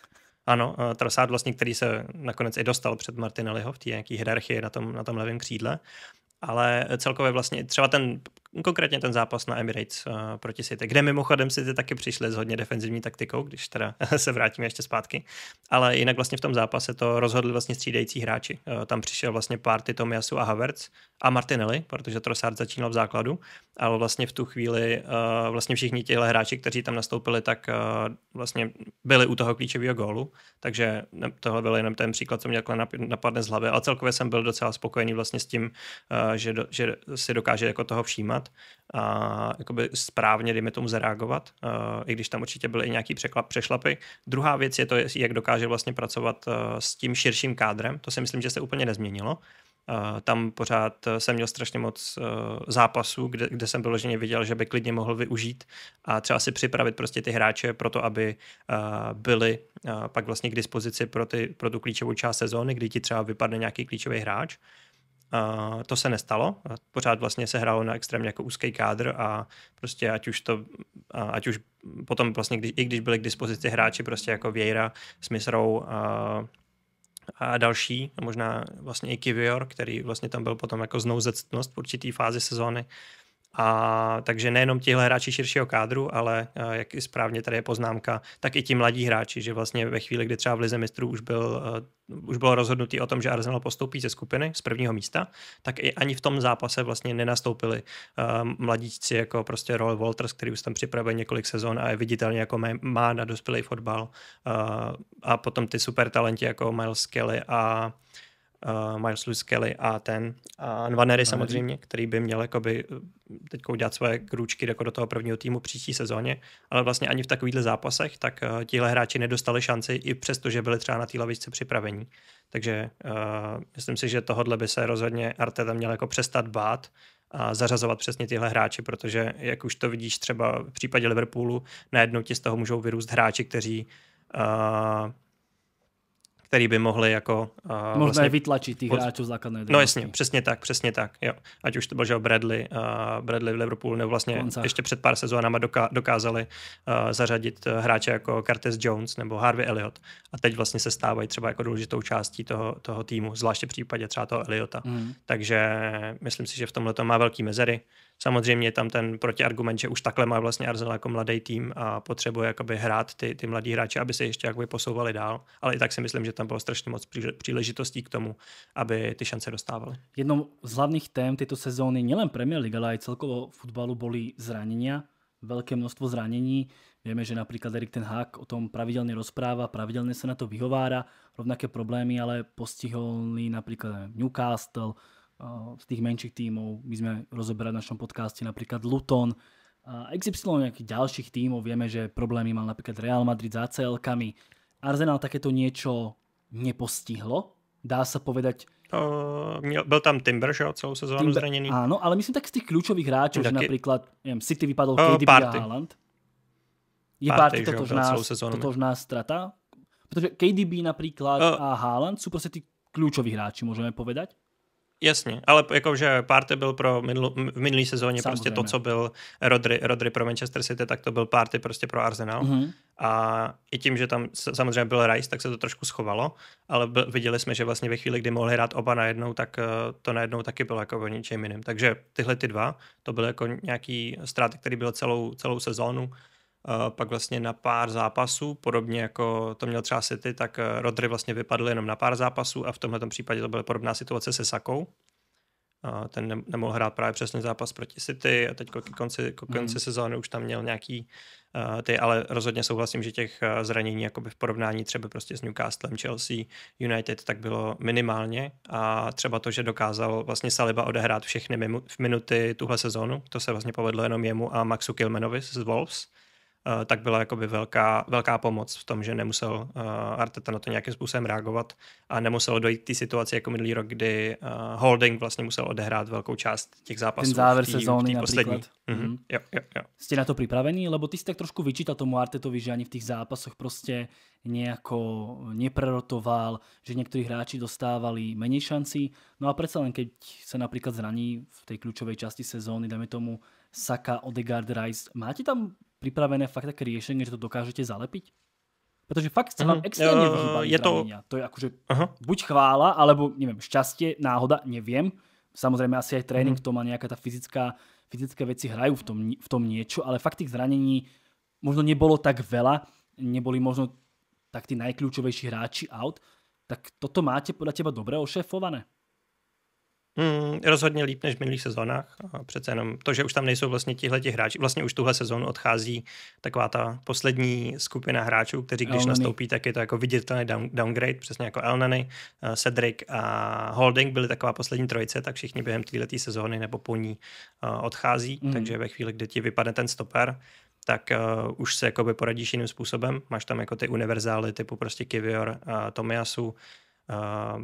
Ano, eh, Trossard vlastně, který se nakonec i dostal před Martinelliho v té nějaké hierarchii na tom, na tom levém křídle, ale celkově vlastně třeba ten konkrétně ten zápas na Emirates uh, proti City, kde mimochodem ty taky přišli s hodně defenzivní taktikou, když teda se vrátíme ještě zpátky, ale jinak vlastně v tom zápase to rozhodli vlastně střídající hráči. Uh, tam přišel vlastně party Tomiasu a Havertz a Martinelli, protože Trossard začínal v základu, ale vlastně v tu chvíli uh, vlastně všichni těhle hráči, kteří tam nastoupili, tak uh, vlastně byli u toho klíčového gólu, takže tohle byl jenom ten příklad, co mě takhle napadne z hlavy, ale celkově jsem byl docela spokojený vlastně s tím, uh, že, do, že si dokáže jako toho všímat vnímat a jakoby správně, dejme tomu, zareagovat, uh, i když tam určitě byly i nějaký překlap, přešlapy. Druhá věc je to, jak dokáže vlastně pracovat uh, s tím širším kádrem. To si myslím, že se úplně nezměnilo. Uh, tam pořád jsem měl strašně moc uh, zápasů, kde, kde jsem vyloženě viděl, že by klidně mohl využít a třeba si připravit prostě ty hráče pro to, aby uh, byli pak vlastně k dispozici pro, ty, pro tu klíčovou část sezóny, kdy ti třeba vypadne nějaký klíčový hráč to se nestalo, pořád vlastně se hrálo na extrémně jako úzký kádr a prostě ať už to, ať už potom vlastně, když, i když byli k dispozici hráči prostě jako Vieira, Smith Rowe a, a další, možná vlastně i Kivior, který vlastně tam byl potom jako znouzectnost v určitý fázi sezóny, a takže nejenom tihle hráči širšího kádru, ale eh, jak i správně tady je poznámka, tak i ti mladí hráči, že vlastně ve chvíli, kdy třeba v Lize mistrů už, byl, eh, už bylo rozhodnutý o tom, že Arsenal postoupí ze skupiny z prvního místa, tak i ani v tom zápase vlastně nenastoupili eh, mladíci jako prostě Roy Walters, který už tam připravil několik sezon a je viditelně jako má na dospělý fotbal a potom ty super talenti jako Miles Kelly a uh, Miles Lewis Kelly a ten a Nvanery samozřejmě, který by měl jakoby eh, teď udělat svoje krůčky jako do toho prvního týmu příští sezóně, ale vlastně ani v takovýchto zápasech, tak uh, tihle hráči nedostali šanci i přesto, že byli třeba na té lavičce připravení. Takže uh, myslím si, že tohle by se rozhodně Arteta měl jako přestat bát a zařazovat přesně tyhle hráči, protože jak už to vidíš třeba v případě Liverpoolu, najednou ti z toho můžou vyrůst hráči, kteří uh, který by mohli jako... Uh, Možná vlastně... vytlačit těch hráčů základné No jasně, přesně tak, přesně tak, jo. Ať už to byl, že Bradley, uh, Bradley v Liverpoolu, nebo vlastně Konca. ještě před pár sezónama doká- dokázali uh, zařadit hráče jako Curtis Jones nebo Harvey Elliott. A teď vlastně se stávají třeba jako důležitou částí toho, toho týmu, zvláště v případě třeba toho Elliota. Mm. Takže myslím si, že v tomhle to má velký mezery. Samozřejmě je tam ten protiargument, že už takhle má vlastně Arsenal jako mladý tým a potřebuje jakoby hrát ty, ty mladí hráče, aby se ještě jakoby posouvali dál. Ale i tak si myslím, že tam bylo strašně moc příležitostí k tomu, aby ty šance dostávali. Jednou z hlavních tém této sezóny nielen Premier League, ale i celkovo futbalu byly zranění, velké množstvo zranění. Vieme, že napríklad Erik ten Hag o tom pravidelne rozpráva, pravidelne sa na to vyhovára, rovnaké problémy, ale postiholný napríklad Newcastle, eh, z tých menších tímov, my sme rozoberali v našom podcaste napríklad Luton, eh, XY nejakých ďalších tímov, vieme, že problémy mal napríklad Real Madrid s ACL-kami. Arsenal takéto niečo nepostihlo, dá sa povedať. Uh, byl tam Timber, že jo, celou sezónu Timber, zraněný. Ano, ale myslím tak z těch klíčových hráčů, že například, neviem, City vypadl uh, KDB party. a Haaland. Je party, party totožná, totožná strata? Protože KDB například uh, a Haaland jsou prostě ty klíčoví hráči, můžeme povedať. Jasně, ale jakože Party byl pro minul, v minulý sezóně Samozřejmě. prostě to, co byl Rodry, Rodry pro Manchester City, tak to byl Party prostě pro Arsenal. Mm-hmm. A i tím, že tam samozřejmě byl Rice, tak se to trošku schovalo, ale byl, viděli jsme, že vlastně ve chvíli, kdy mohli hrát oba najednou, tak eh, to najednou taky bylo jako o ničem jiným. Takže tyhle ty dva, to byly jako nějaký ztráty, který byl celou, celou sezónu Eh, pak vlastně na pár zápasů, podobně jako to měl třeba City, tak eh, Rodry vlastně vypadl jenom na pár zápasů a v tomhle případě to byla podobná situace se Sakou. Eh, ten nemohl hrát právě přesně zápas proti City a teď ke konci, ke konci mm. sezóny už tam měl nějaký ty, ale rozhodně souhlasím, že těch zranění jakoby v porovnání třeba prostě s Newcastlem, Chelsea, United tak bylo minimálně a třeba to, že dokázal vlastně Saliba odehrát všechny v minuty tuhle sezónu, to se vlastně povedlo jenom jemu a Maxu Kilmenovi z Wolves, Eh, tak byla jakoby velká, velká pomoc v tom, že nemusel eh, Arteta na to nějakým způsobem reagovat a nemuselo dojít k té situaci jako minulý rok, kdy eh, Holding vlastně musel odehrát velkou část těch zápasů. Ten závěr tý, sezóny poslední. Mm-hmm. Mm. Jo, jo, jo. na to připravení? Lebo ty si tak trošku vyčítal tomu Artetovi, že ani v těch zápasoch prostě nejako neprerotoval, že někteří hráči dostávali méně šancí. No a přece len, keď se například zraní v té kľúčovej časti sezóny, dáme tomu Saka, Odegaard, Rice, máte tam připravené fakt také riešenie, že to dokážete zalepiť? Protože fakt se vám mhm. extrémně vyhýbají je to... Zranění. To je akože Aha. buď chvála, alebo nevím, šťastie, náhoda, nevím. Samozřejmě asi aj trénink hmm. to má nějaká ta fyzická, fyzické věci hrají v tom, v tom niečo, ale fakt těch zranění možno nebolo tak veľa, neboli možno tak ty najkľúčovejší hráči out, tak toto máte podľa teba dobre ošefované? Hmm, rozhodně líp než v minulých sezónách. A přece jenom to, že už tam nejsou vlastně tihle hráči. Vlastně už tuhle sezónu odchází taková ta poslední skupina hráčů, kteří když Elnany. nastoupí, tak je to jako viditelný down, downgrade, přesně jako Elnany, eh, Cedric a Holding byly taková poslední trojice, tak všichni během této sezóny nebo po ní eh, odchází. Hmm. Takže ve chvíli, kdy ti vypadne ten stoper, tak uh, už se jakoby poradíš jiným způsobem. Máš tam jako ty univerzály typu prostě Kivior, uh, Tomiasu, uh,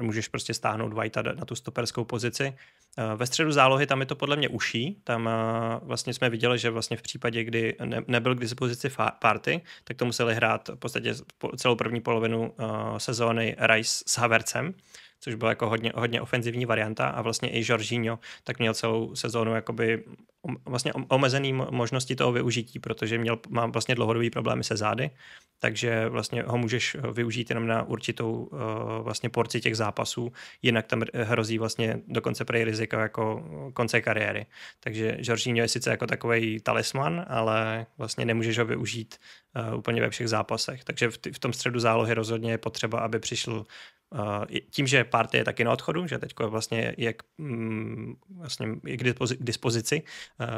můžeš prostě stáhnout Whitea na tu stoperskou pozici. Eh, ve středu zálohy tam je to podle mě uší. Tam eh, vlastně jsme viděli, že vlastně v případě, kdy nebyl k dispozici party, tak to museli hrát v podstatě celou první polovinu eh, sezóny Rice s Havercem což byla jako hodně, hodně ofenzivní varianta a vlastně i Jorginho tak měl celou sezónu jakoby vlastně omezený možnosti toho využití, protože měl, má vlastně dlouhodobý problémy se zády, takže vlastně ho můžeš eh, využít jenom na určitou eh, vlastně porci těch zápasů, jinak tam hrozí vlastně dokonce prej riziko jako konce kariéry. Takže Jorginho je sice jako takový talisman, ale vlastně nemůžeš ho využít eh, úplně ve všech zápasech. Takže v, v tom středu zálohy rozhodně je potřeba, aby přišel tím, že party je taky na odchodu, že teď vlastně, mm, vlastně je, k, vlastně je k dispozici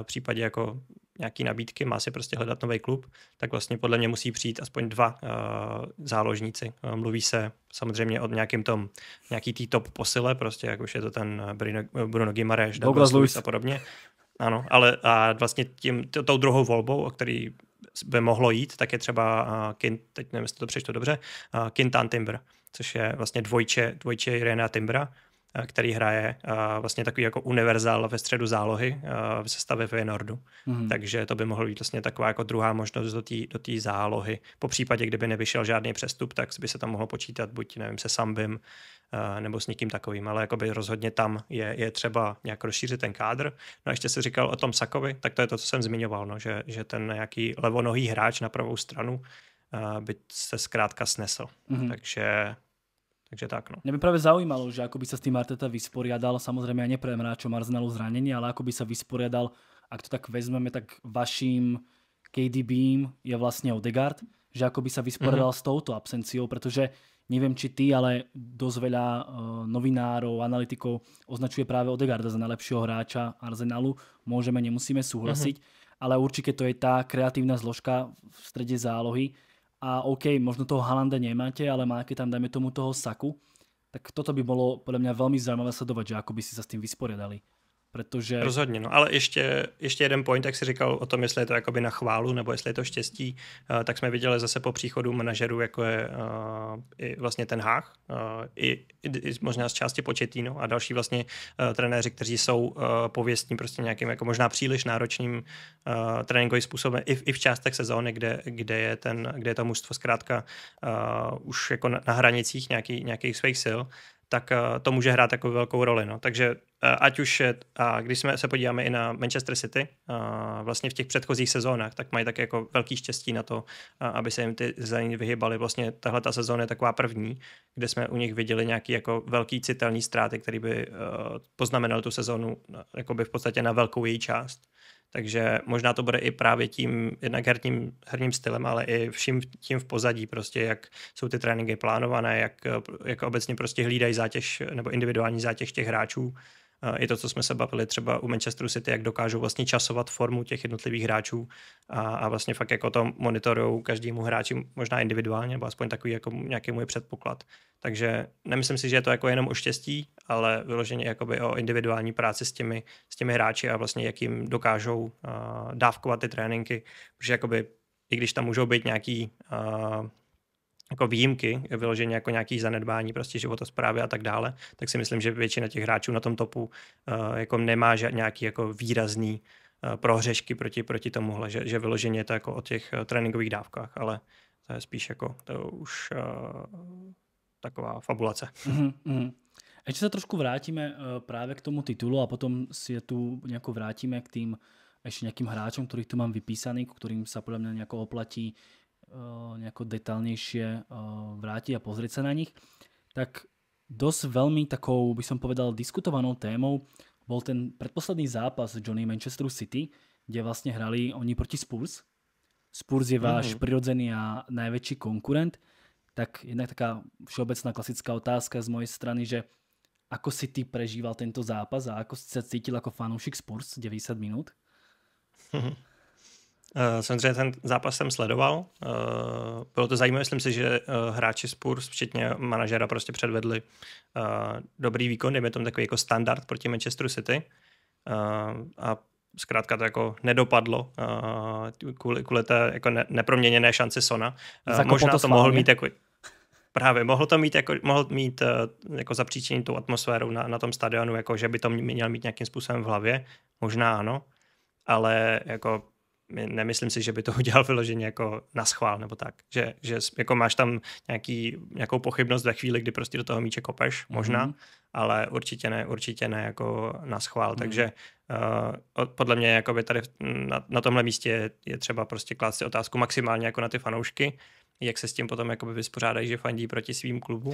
v případě jako nějaký nabídky, má si prostě hledat nový klub, tak vlastně podle mě musí přijít aspoň dva záložníci. Mluví se samozřejmě o nějakým tom, nějaký tý top posile, prostě jak už je to ten Bruno, Bruno Douglas Lewis a podobně. Ano, ale a vlastně tím, t- tou druhou volbou, o který by mohlo jít, tak je třeba uh, teď nevím, jestli to přečtu dobře, uh, Kintan Timber. Uh, což je vlastně dvojče, dvojče Irena Timbra, eh, který hraje eh, vlastně takový jako univerzál ve středu zálohy eh, v sestavě Feyenoordu. Mm. Takže to by mohlo být vlastně taková jako druhá možnost do té do zálohy. Po případě, kdyby nevyšel žádný přestup, tak by se tam mohlo počítat buď, nevím, se Sambim nebo s někým takovým, ale jakoby rozhodně tam je, je třeba nějak rozšířit ten kádr. No a ještě se říkal o tom Sakovi, tak to je to, co jsem zmiňoval, no, že, že ten nějaký levonohý hráč na pravou stranu, by se zkrátka snesl. Mm-hmm. Takže takže tak, no. Mě by právě zaujímalo, že jako by se s tím Arteta vysporiadal, samozřejmě ani pro Emráčo Marznalu zranění, ale jako by se vysporiadal, ak to tak vezmeme, tak vaším KDB je vlastně Odegaard, že jako by se vysporiadal mm-hmm. s touto absenciou, protože nevím, či ty, ale dost veľa eh, novinárov, analytikov označuje právě Odegaarda za nejlepšího hráča Arsenalu. Můžeme, nemusíme souhlasit, mm-hmm. ale určitě to je ta kreativní zložka v strede zálohy, a OK, možno toho Halanda nemáte, ale máte tam, dajme tomu, toho Saku, tak toto by bolo podľa mňa veľmi zaujímavé sledovať, že ako by si sa s tým vysporiadali. Protože... Rozhodně, no, ale ještě, ještě jeden point, jak jsi říkal o tom, jestli je to jakoby na chválu nebo jestli je to štěstí, eh, tak jsme viděli zase po příchodu manažerů, jako je uh, i vlastně ten Hách, eh, uh, i, i, i možná z části početí, no, a další vlastně uh, trenéři, kteří jsou uh, pověstní prostě nějakým jako možná příliš náročným uh, tréninkovým způsobem i, v, i v částech sezóny, kde, kde, je ten, kde je to mužstvo zkrátka uh, už jako na, na hranicích nějaký, nějakých svých sil tak eh, to může hrát takovou velkou roli. No. Takže eh, ať už, je, a když jsme se podíváme i na Manchester City, eh, vlastně v těch předchozích sezónách, tak mají tak jako velký štěstí na to, aby se jim ty zranění vyhybaly. Vlastně tahle ta sezóna je taková první, kde jsme u nich viděli nějaký jako velký citelný ztráty, který by poznamenal tu sezónu jako by v podstatě na velkou její část. Takže možná to bude i právě tím jednak herním, herním stylem, ale i vším tím v pozadí, prostě jak jsou ty tréninky plánované, jak, jak obecně prostě hlídají zátěž nebo individuální zátěž těch hráčů i to, co jsme se bavili třeba u Manchesteru City, jak dokážou vlastně časovat formu těch jednotlivých hráčů a, a vlastně fakt jako to monitorují každému hráči možná individuálně, nebo aspoň takový jako nějaký můj předpoklad. Takže nemyslím si, že je to jako jenom o štěstí, ale vyloženě jakoby o individuální práci s těmi, s těmi hráči a vlastně jak jim dokážou uh, dávkovat ty tréninky, protože jakoby i když tam můžou být nějaký uh, jako výjimky, vyloženě jako nějaký zanedbání prostě životosprávy a tak dále, tak si myslím, že většina těch hráčů na tom topu eh, jako nemá nějaký jako výrazný eh, prohřešky proti, proti tomuhle, že, že vyloženě je to jako o těch eh, tréninkových dávkách, ale to je spíš jako to už uh, taková fabulace. Mm-hmm. Ještě se trošku vrátíme právě k tomu titulu a potom si je tu nejako vrátime k tým ještě nějakým hráčům, kterých tu mám vypísaných, kterým se podle mě nějak oplatí Eh, nejako detailnejšie eh, vrátiť a pozrieť sa na nich, tak dosť veľmi takou, by som povedal, diskutovanou témou bol ten predposledný zápas Johnny Manchesteru City, kde vlastne hrali oni proti Spurs. Spurs je váš mm -hmm. prirodzený a najväčší konkurent. Tak jednak taká všeobecná klasická otázka z mojej strany, že ako si ty prežíval tento zápas a ako si sa cítil ako fanúšik Spurs 90 minút? Eh, samozřejmě ten zápas jsem sledoval. Eh, bylo to zajímavé, myslím si, že eh, hráči Spurs, včetně manažera, prostě předvedli dobrý výkon, dejme tomu takový jako standard proti Manchester City. A zkrátka to jako nedopadlo kvůli, kvůli té jako ne, neproměněné šanci Sona. Zakopol Možná to, to mohl mít takový, Právě, mohlo to mít, jako, mohl mít jako zapříčinit tu atmosféru na, na tom stadionu, jako že by to měl mít nějakým způsobem v hlavě, možná ano, ale jako nemyslím si, že by to udělal vyloženě jako na schvál nebo tak. Že, že jako máš tam nějaký, nějakou pochybnost ve chvíli, kdy prostě do toho míče kopeš, možná, mm. ale určitě ne, určitě ne jako na schvál. Mm. Takže uh, podle mě jakoby tady na, na tomhle místě je, je třeba prostě klást si otázku maximálně jako na ty fanoušky, jak se s tím potom jakoby vyspořádají, že fandí proti svým klubu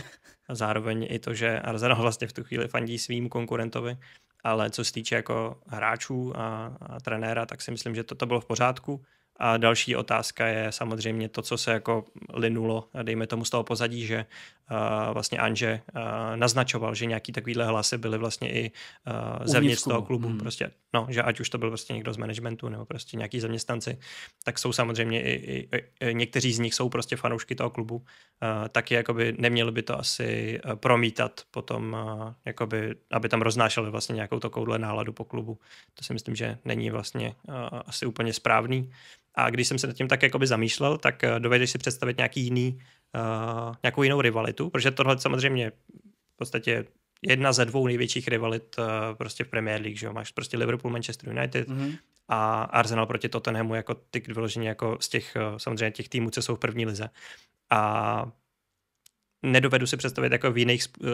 a zároveň i to, že Arsenal vlastně v tu chvíli fandí svým konkurentovi, ale co se týče jako hráčů a, a trenéra, tak si myslím, že to bylo v pořádku a další otázka je samozřejmě to, co se jako linulo, dejme tomu z toho pozadí, že vlastně Anže naznačoval, že nějaký takovýhle hlasy byly vlastně i zevnitř toho klubu. Hmm. Prostě, no, že ať už to byl prostě někdo z managementu nebo prostě nějaký zaměstnanci, tak jsou samozřejmě i, i, i někteří z nich jsou prostě fanoušky toho klubu, uh, taky jakoby neměli by to asi promítat potom, jakoby, aby tam roznášeli vlastně nějakou takovouhle náladu po klubu. To si myslím, že není vlastně asi úplně správný. A když jsem se nad tím tak jakoby zamýšlel, tak eh, dovedeš si představit nějaký jiný, uh, nějakou jinou rivalitu, protože tohle samozřejmě v podstatě jedna ze dvou největších rivalit uh, prostě v Premier League, že jo? máš prostě Liverpool, Manchester United mm-hmm. a Arsenal proti Tottenhamu jako ty vyloženě jako z těch, uh, samozřejmě těch týmů, co jsou v první lize. A nedovedu si představit jako v jiných, eh,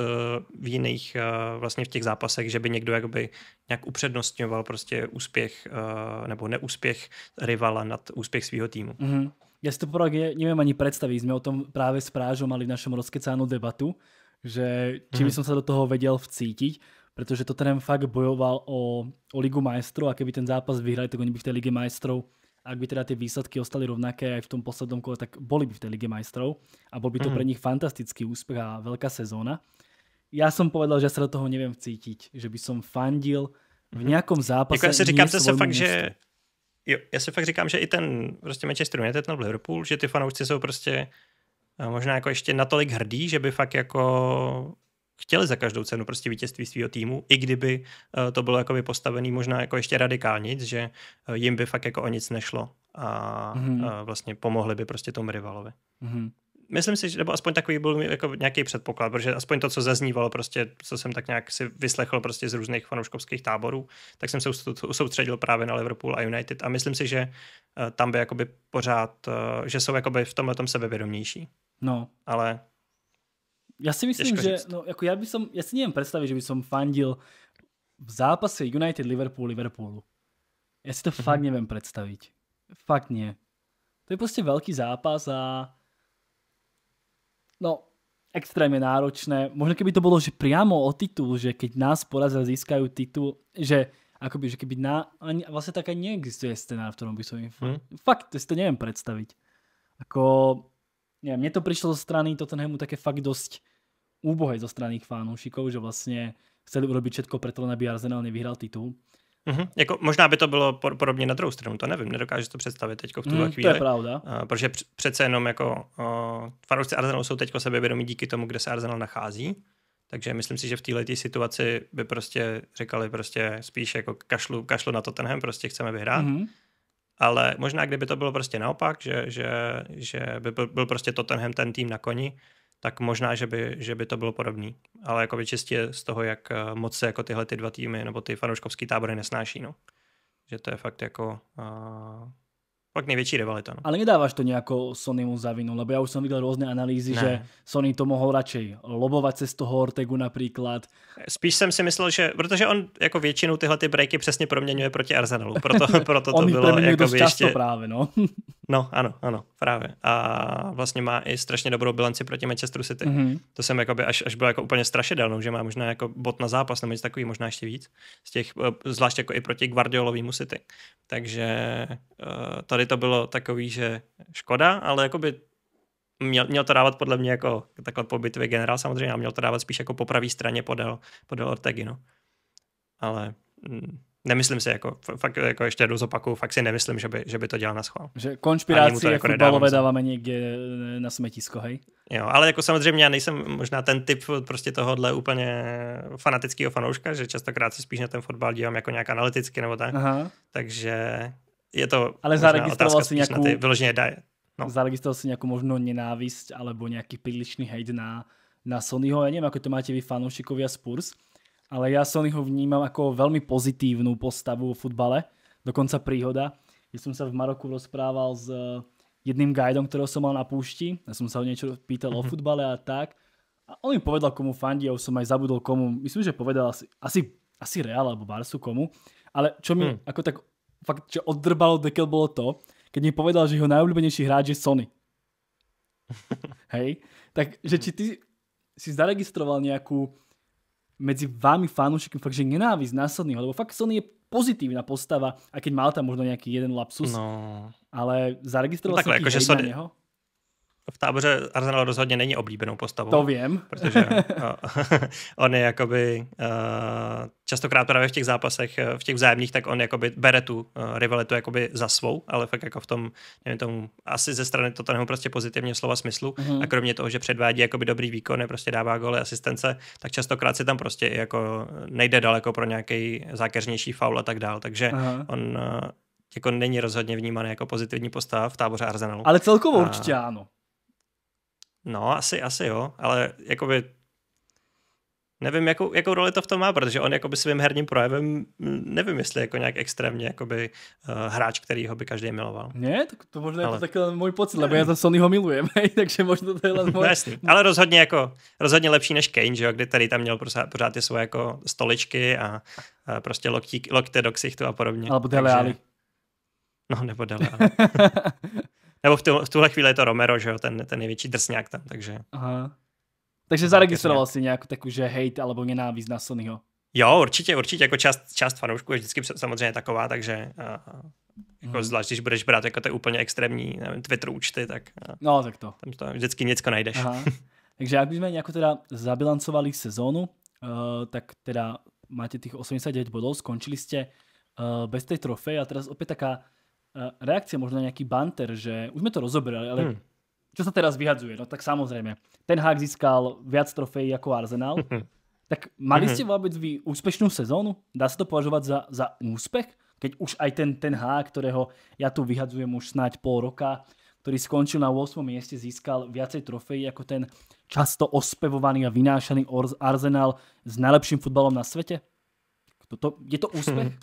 v jiných eh, vlastně v těch zápasech, že by někdo jakoby nějak upřednostňoval prostě úspěch eh, nebo neúspěch rivala nad úspěch svého týmu. Mm-hmm. Ja si to poprvé neviem ani predstaviť. Sme o tom práve s Prážou mali v našom rozkecánu debatu, že či by som sa do toho vedel vcítiť, pretože ten fakt bojoval o, o Ligu majstrov a keby ten zápas vyhrali, tak oni by v tej Lige majstrov ak by teda tie výsledky ostali rovnaké aj v tom poslednom kole, tak boli by v tej Lige majstrov a bol by to mm. pre nich fantastický úspech a veľká sezóna. Já jsem povedal, že se do toho nevím cítit, že by som fandil v mhm. nějakém zápase. Jako já si říkám, že se fakt, že jo, já si fakt říkám, že i ten prostě Manchester United nebo Liverpool, že ty fanoušci jsou prostě eh, možná jako ještě natolik hrdí, že by fakt jako chtěli za každou cenu prostě vítězství svého týmu, i kdyby eh, to bylo jako postavený možná jako ještě radikálnic, že eh, jim by fakt jako o nic nešlo a mm-hmm. vlastně pomohli by prostě tomu rivalovi. Mm-hmm. Myslím si, že, nebo aspoň takový byl jako nějaký předpoklad, protože aspoň to, co zaznívalo, prostě, co jsem tak nějak si vyslechl prostě z různých fanouškovských táborů, tak jsem se soustředil právě na Liverpool a United a myslím si, že eh, tam by jakoby pořád, že jsou jakoby v tomhle tom sebevědomější. No. Ale Ja si myslím, Těžko že no, jako ja by som, ja si neviem predstaviť, že by som fandil v zápase United Liverpool Liverpoolu. Ja si to mm-hmm. fakt neviem predstaviť. Fakt nie. To je prostě velký zápas a no, extrémně náročné. Možno keby to bylo, že priamo o titul, že keď nás porazia, získajú titul, že akoby, že keby na, ani, vlastně také neexistuje scénář, v ktorom by som mm Hmm. Fakt, to si to neviem predstaviť. Ako, neviem, mne to prišlo zo strany Tottenhamu také fakt dosť úbohej zo strany ich že vlastne chceli urobiť všetko preto, aby Arsenal nevyhral titul. Mm-hmm. Jako, možná by to bylo podobně na druhou stranu, to nevím, nedokážu to představit teď v tuhle mm, chvíli. To je pravda. Uh, protože přece jenom jako uh, fanoušci Arsenalu jsou teď sebevědomí díky tomu, kde se Arsenal nachází. Takže myslím si, že v této situaci by prostě říkali prostě spíš jako kašlu, kašlu na Tottenham, prostě chceme vyhrát. Mm-hmm. Ale možná kdyby to bylo prostě naopak, že, že, že by byl, byl prostě Tottenham ten tým na koni, tak možná, že by, že by to bylo podobný. Ale jako by čistě z toho, jak eh, moc se jako tyhle ty dva týmy nebo ty fanouškovský tábory nesnáší, no. Že to je fakt jako uh, pak největší rivalita. No. Ale nedáváš to nějako Sonymu mu zavinu, lebo já už jsem viděl různé analýzy, ne. že Sony to mohol radšej lobovat se z toho Ortegu například. Spíš jsem si myslel, že protože on jako většinu tyhle ty breaky přesně proměňuje proti Arsenalu, proto, proto to on bylo jako dost ještě... právě, no. no, ano, ano, právě. A vlastně má i strašně dobrou bilanci proti Manchester City. Mm-hmm. To jsem jako až, až byl jako úplně strašidelnou, že má možná jako bod na zápas nebo něco takový, možná ještě víc. Z těch, eh, zvlášť jako i proti Guardiolovým City. Takže eh, tady tady to bylo takový, že škoda, ale by měl, měl to dávat podle mě jako takhle po bitvě generál samozřejmě, a měl to dávat spíš jako po pravé straně podél, podél Ortegy, no. Ale mm, nemyslím si, jako, fakt, jako ještě jednou zopaku, fakt si nemyslím, že by, že by to dělal na schvál. Že konšpiráci jako balové dáváme někde eh, na smetisko, hej? Jo, ale jako samozřejmě já nejsem možná ten typ prostě tohohle úplně fanatického fanouška, že častokrát se spíš na ten fotbal dívám jako nějak analyticky nebo tak. Aha. Takže je to Ale zaregistroval si nějakou... Ty vyloženě daje. No. Zaregistroval si nějakou možnou nenávist alebo nějaký prílišný hejt na, na Sonyho. Já nevím, jak to máte vy fanoušikovia Spurs, ale já Sonyho vnímám jako velmi pozitívnu postavu v futbale, dokonca príhoda. Já jsem se v Maroku rozprával s eh, jedným guidem, kterého jsem mal na půšti. já jsem se o něco pýtal mm -hmm. o mhm. futbale a tak. A on mi povedal, komu fandí, já už jsem aj zabudol komu. Myslím, že povedal asi, asi, asi Real alebo Barsu komu. Ale čo mi hmm. ako tak fakt, čo oddrbalo dekel bolo to, keď mi povedal, že jeho najobľúbenejší hráč je Sony. Hej? Tak, že či ty si zaregistroval nejakú medzi vámi fanúšikmi fakt, že nenávisť na Sony, lebo fakt Sony je pozitívna postava, a keď mal tam možno nejaký jeden lapsus, no. ale zaregistroval no, takhle, sa že Sony, na neho? v táboře Arsenal rozhodně není oblíbenou postavou. To vím. Protože eh, on je jakoby eh, častokrát právě v těch zápasech, eh, v těch vzájemných, tak on jakoby bere tu rivalitu jakoby za svou, ale fakt jako v tom, nevím tomu, asi ze strany tenhle prostě pozitivně slova smyslu mm-hmm. a kromě toho, že předvádí jakoby dobrý výkon, prostě dává góly, asistence, tak častokrát si tam prostě jako nejde daleko pro nějaký zákeřnější faul a tak dál, takže Aha. on jako není rozhodně vnímaný jako pozitivní postava v táboře Arsenalu. Ale celkovo a... určitě ano. No, asi, asi jo, ale jakoby nevím, jakou, jakou roli to v tom má, protože on jakoby svým herním projevem, mm, nevím, jestli jako nějak extrémně jakoby, uh, hráč, který ho by každý miloval. Ne, tak to možná ale... je to takhle můj pocit, lebo já to Sony ho milujem, takže možná to je len no, můj... no, ale rozhodně, jako, rozhodně lepší než Kane, že jo, kdy tady tam měl pořád, pořád ty svoje jako stoličky a, a prostě loktí, lokte do ksichtu a podobně. Alebo takže... No, nebo Dele Nebo v, tu, v tuhle chvíli je to Romero, že jo, ten, ten největší drsňák tam, takže... Aha. Takže zaregistroval si nějakou takovou, že hate alebo nenávist na Sonyho. Jo, určitě, určitě, jako část, část fanoušků je vždycky samozřejmě taková, takže uh, jako hmm. zvlášť, když budeš brát jako ty úplně extrémní nevím, Twitter účty, tak, uh, no, tak to. tam to vždycky něco najdeš. Aha. Takže jak bychom nějak teda zabilancovali sezónu, uh, tak teda máte těch 89 bodů, skončili jste uh, bez té trofeje a teraz opět taká Eh, reakcie, možno nejaký banter, že už sme to rozoberali, ale hmm. čo sa teraz vyhadzuje? No tak samozrejme, ten hák získal viac trofejí ako Arsenal. Hmm. tak mali hmm. ste vôbec vy úspešnú sezónu? Dá sa to považovať za, za úspech? Keď už aj ten, ten hák, ktorého ja tu vyhadzujem už snáď pol roka, ktorý skončil na 8. mieste, získal viacej trofejí ako ten často ospevovaný a vynášaný Arsenal s najlepším futbalom na svete? to je to úspech? Hmm.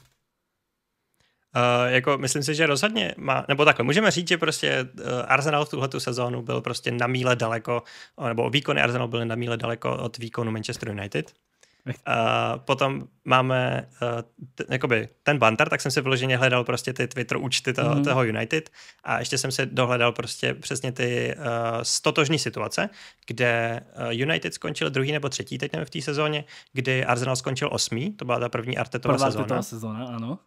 Uh, jako myslím si, že rozhodně má, nebo takhle, můžeme říct, že prostě uh, Arsenal v tuhletu sezónu byl prostě na míle daleko, nebo výkony Arsenal byly na míle daleko od výkonu Manchester United. Uh, potom máme uh, t- jakoby ten banter, tak jsem si vyloženě hledal prostě ty Twitter účty toho, mm. toho United a ještě jsem si dohledal prostě přesně ty uh, stotožní situace, kde uh, United skončil druhý nebo třetí, teď nevím, v té sezóně, kdy Arsenal skončil osmý, to byla ta první Artetová sezóna. Artetová sezóna, ano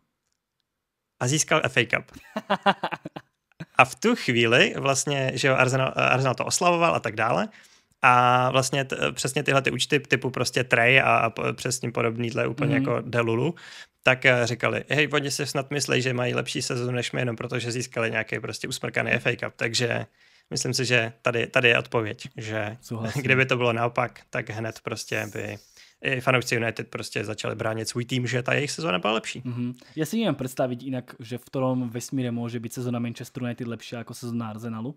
a získal FA Cup. A v tu chvíli vlastně, že jo, Arsenal, Arsenal to oslavoval a tak dále, a vlastně t, přesně tyhle ty účty typu prostě Trey a, a přesně dle úplně mm. jako Delulu, tak eh, říkali, hej, oni se snad myslí, že mají lepší sezonu než my, jenom protože získali nějaký prostě usmrkaný FA Cup, takže myslím si, že tady, tady je odpověď, že Souhlasím. kdyby to bylo naopak, tak hned prostě by i fanoušci United prostě začali bránit svůj tým, že ta jejich sezóna byla lepší. Mm-hmm. Já si nevím představit jinak, že v tom vesmíru může být sezóna Manchester United lepší jako sezóna Arsenalu.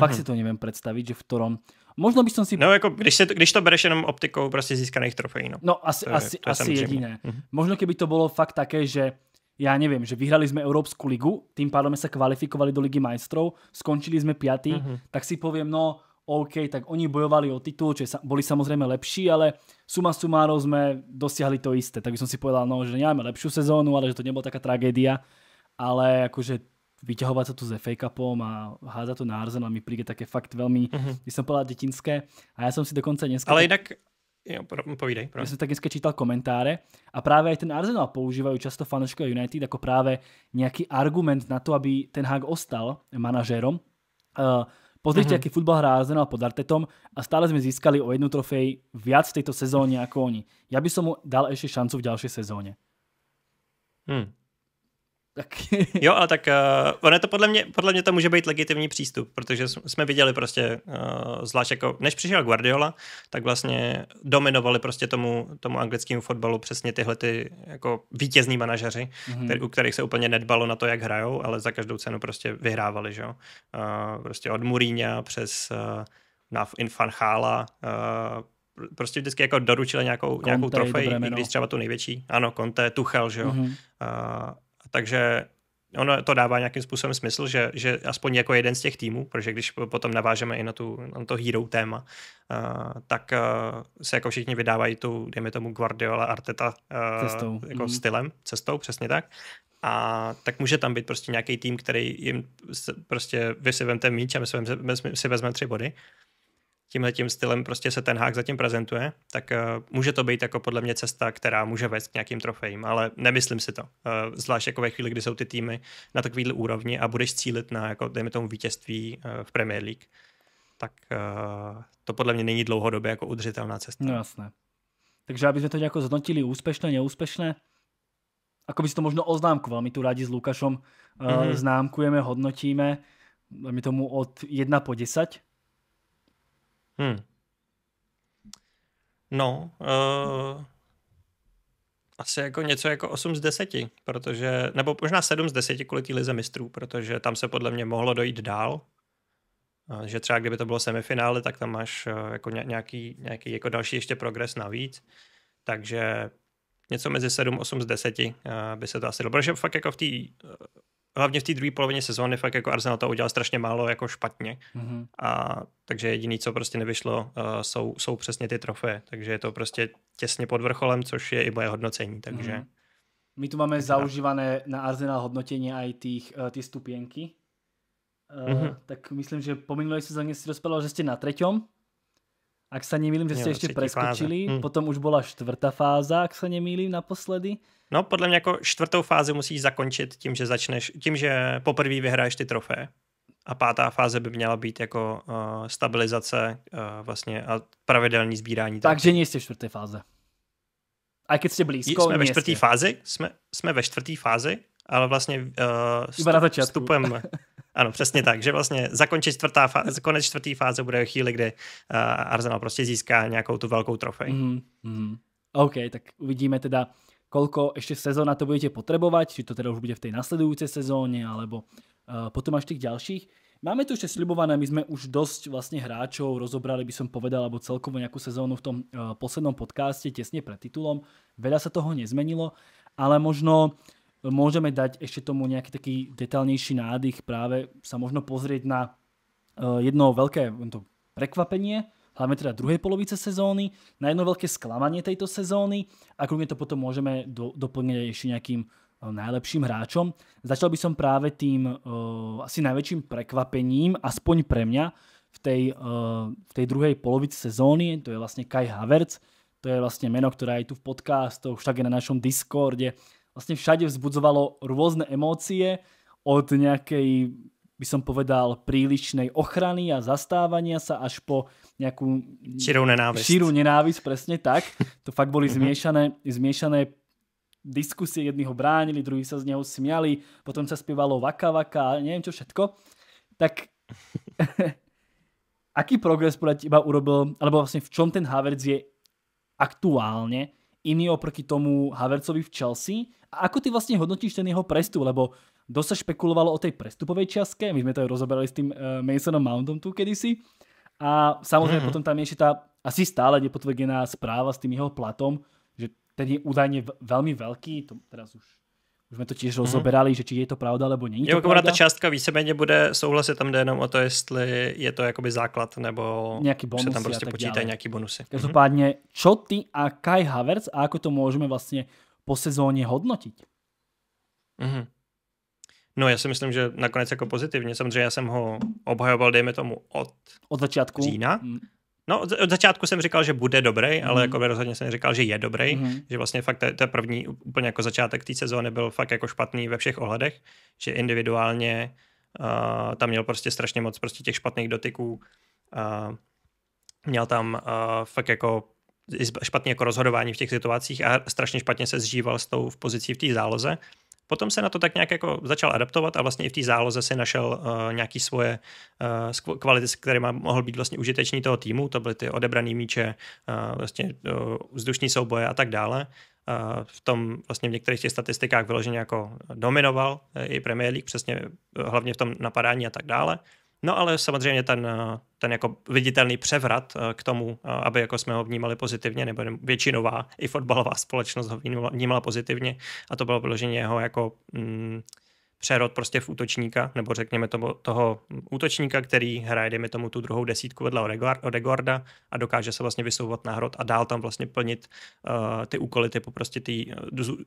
Fakt mm-hmm. si to nevím představit, že v tom. Možno bych si... No jako, když, se to, když to bereš jenom optikou prostě získaných trofejí, no. No asi, to je, asi, to je asi jediné. Mm-hmm. Možno keby to bylo fakt také, že já nevím, že vyhrali jsme Evropskou ligu, tým pádem jsme se kvalifikovali do Ligy majstrov, skončili jsme pátý, mm-hmm. tak si povím, no OK, tak oni bojovali o titul, čo boli samozrejme lepší, ale suma sumáro sme dosiahli to isté. Tak by som si povedal, no, že nemáme lepšiu sezónu, ale že to nebola taká tragédia. Ale akože vyťahovať sa tu s FA Cupom a házať to na Arsenal mi príde také fakt veľmi, mm -hmm. by som povedal, detinské. A já jsem si dokonca dneska... Ale jinak, jo, povídej. Pro. Já jsem tak dneska čítal komentáře a právě ten Arsenal používají často fanouškové United jako právě nějaký argument na to, aby ten Hag ostal manažérom. Uh, Pozrite, mm-hmm. aký futbal hrá Arsenal pod Artetom a stále sme získali o jednu trofej viac v tejto sezóne ako oni. Ja by som mu dal ešte šancu v ďalšej sezóne. Hmm. Tak. jo, ale tak uh, ono to podle mě, podle mě to může být legitimní přístup, protože jsme viděli prostě, uh, zvlášť jako, než přišel Guardiola, tak vlastně dominovali prostě tomu, tomu anglickému fotbalu přesně tyhle ty jako vítězní manažeři, mm-hmm. který, u kterých se úplně nedbalo na to, jak hrajou, ale za každou cenu prostě vyhrávali, že jo. Uh, prostě od Mourinha přes uh, na Infanchála, uh, prostě vždycky jako doručili nějakou, Conte, nějakou trofej, i když třeba tu největší. Ano, Conte, Tuchel, že jo. Mm-hmm. Uh, takže ono to dává nějakým způsobem smysl, že, že aspoň jako jeden z těch týmů, protože když potom navážeme i na, tu, na to hero téma, uh, tak uh, se jako všichni vydávají tu, dejme tomu Guardiola Arteta uh, cestou. jako mm. stylem, cestou, přesně tak. A tak může tam být prostě nějaký tým, který jim prostě vy si vemte míč a my si, vezmeme tři body tímhle tím stylem prostě se ten hák zatím prezentuje, tak uh, může to být jako podle mě cesta, která může vést k nějakým trofejím, ale nemyslím si to. Uh, zvlášť jako ve chvíli, kdy jsou ty týmy na takovýhle úrovni a budeš cílit na, jako, dejme tomu, vítězství uh, v Premier League, tak uh, to podle mě není dlouhodobě jako udržitelná cesta. No jasné. Takže aby jsme to nějak zhodnotili, úspěšné, neúspěšné, jako by si to možno oznámkoval. My tu rádi s Lukášem uh, mm -hmm. známkujeme, hodnotíme, my tomu od 1 po 10, Hmm. No, uh, asi jako něco jako 8 z 10, protože, nebo možná 7 z 10 kvůli té lize mistrů, protože tam se podle mě mohlo dojít dál. Že třeba kdyby to bylo semifinále, tak tam máš eh, jako nějaký, nějaký jako další ještě progres navíc. Takže něco mezi 7, 8 z 10 eh, by se to asi dalo. Protože fakt jako v té hlavně v té druhé polovině sezóny fakt jako Arsenal to udělal strašně málo jako špatně. Mm-hmm. A takže jediný, co prostě nevyšlo, uh, jsou, jsou přesně ty trofeje. Takže je to prostě těsně pod vrcholem, což je i moje hodnocení. Takže... Mm-hmm. My tu máme tak zaužívané na Arsenal hodnotenie i tých, uh, ty stupienky. Uh, mm-hmm. Tak myslím, že po minulé sezóně si dospělo, že jste na třetím ak sa nemýlim, že ste ešte preskočili, Hm. potom už bola štvrtá fáza, ak sa nemýlim, naposledy. No, podle mě jako štvrtou fázi musíš zakončit tím, že začneš, tím, že poprvé vyhraješ ty trofé. A pátá fáze by měla být jako uh, stabilizace uh, vlastně a pravidelní sbírání. Takže nejste v čtvrté fáze. A když jste blízko, Jsme ve čtvrté fázi? Jsme, jsme ve čtvrté fázi? ale vlastně uh, eh, stup, Iba na začátku. vstupujeme. Ano, přesně tak, že vlastně zakončit čtvrtá fáze, konec čtvrtý fáze bude chvíli, kdy uh, Arsenal prostě získá nějakou tu velkou trofej. Mm, mm. OK, tak uvidíme teda, kolko ještě sezóna to budete potřebovat, či to teda už bude v té následující sezóně, alebo uh, potom až těch dalších. Máme tu ještě slibované, my jsme už dost vlastně hráčů rozobrali, by som povedal, alebo celkovo nějakou sezónu v tom uh, poslednom podcaste, těsně pred titulom. Veda se toho nezmenilo, ale možno uh, môžeme dať ešte tomu nejaký taký detailnejší nádych, práve sa možno pozrieť na eh, jedno veľké to prekvapenie, hlavne teda druhej polovice sezóny, na jedno veľké sklamanie tejto sezóny a kľudne to potom môžeme do, doplniť ešte nejakým eh, najlepším hráčom. Začal by som práve tým uh, eh, asi najväčším prekvapením, aspoň pre mňa, v tej, uh, v tej druhej polovici sezóny, to je vlastne Kai Havertz, to je vlastne meno, ktoré aj tu v podcastoch, však je na našom Discorde, vlastne všade vzbudzovalo rôzne emócie od nejakej by som povedal, prílišnej ochrany a zastávania sa až po nejakú... Širou nenávist. Širú nenávisť, presne tak. To fakt boli mhm. zmiešané, zmiešané diskusie, jedni ho bránili, druhí sa z neho smiali, potom sa spievalo vaka vaka a neviem čo všetko. Tak aký progres podľa teba urobil, alebo vlastne v čom ten Havertz je aktuálne iný oproti tomu Havertzovi v Chelsea a ako ty vlastně hodnotíš ten jeho prestup, lebo dosť sa špekulovalo o tej prestupovej částce, my jsme to rozoberali s tím uh, Masonem Mountom tu kedysi. A samozřejmě mm -hmm. potom tam je ještě ta asi stále nepotvrdená správa s tím jeho platom, že ten je údajně velmi velký, to teraz už už jsme to tiež mm-hmm. rozoberali, že či je to pravda, nebo není to jako pravda. ta částka víceméně bude souhlasit, tam jde jenom o to, jestli je to jakoby základ, nebo nějaký bonusy se tam prostě počítají nějaký bonusy. Mhm. Každopádně, čo ty a Kai Havertz a ako to můžeme vlastně po sezóně hodnotit? Mm-hmm. No já si myslím, že nakonec jako pozitivně. Samozřejmě já jsem ho obhajoval, dejme tomu, od, od začátku. října. Mm. No, od začátku jsem říkal, že bude dobrý, mm. ale mhm. jako rozhodně jsem říkal, že je dobrý, mm. že vlastně fakt ten první úplně jako začátek té sezóny byl fakt jako špatný ve všech ohledech, že individuálně uh, tam měl prostě strašně moc prostě těch špatných dotyků, uh, měl tam uh, fakt jako špatně jako rozhodování v těch situacích a strašně špatně se zžíval s tou v pozicí v té záloze. Potom se na to tak nějak jako začal adaptovat a vlastně i v té záloze si našel uh, nějaký svoje uh, kvality, které kterými mohl být vlastně užitečný toho týmu, to byly ty odebrané míče, uh, vlastně uh, vzdušní souboje a tak dále. Uh, v tom vlastně v některých těch statistikách vyloženě jako dominoval i Premier League, přesně hlavně v tom napadání a tak dále. Uh, No ale samozřejmě ten, eh, ten jako viditelný převrat eh, k tomu, eh, aby jako jsme ho vnímali pozitivně, nebo většinová i fotbalová společnost ho vnímala pozitivně a to bylo vyloženě jeho jako mm, přerod prostě v útočníka, nebo řekněme toho, toho útočníka, který hraje, dejme tomu, tu druhou desítku vedle Odegorda a dokáže se vlastně vysouvat na hrot a dál tam vlastně plnit uh, ty úkoly typu prostě ty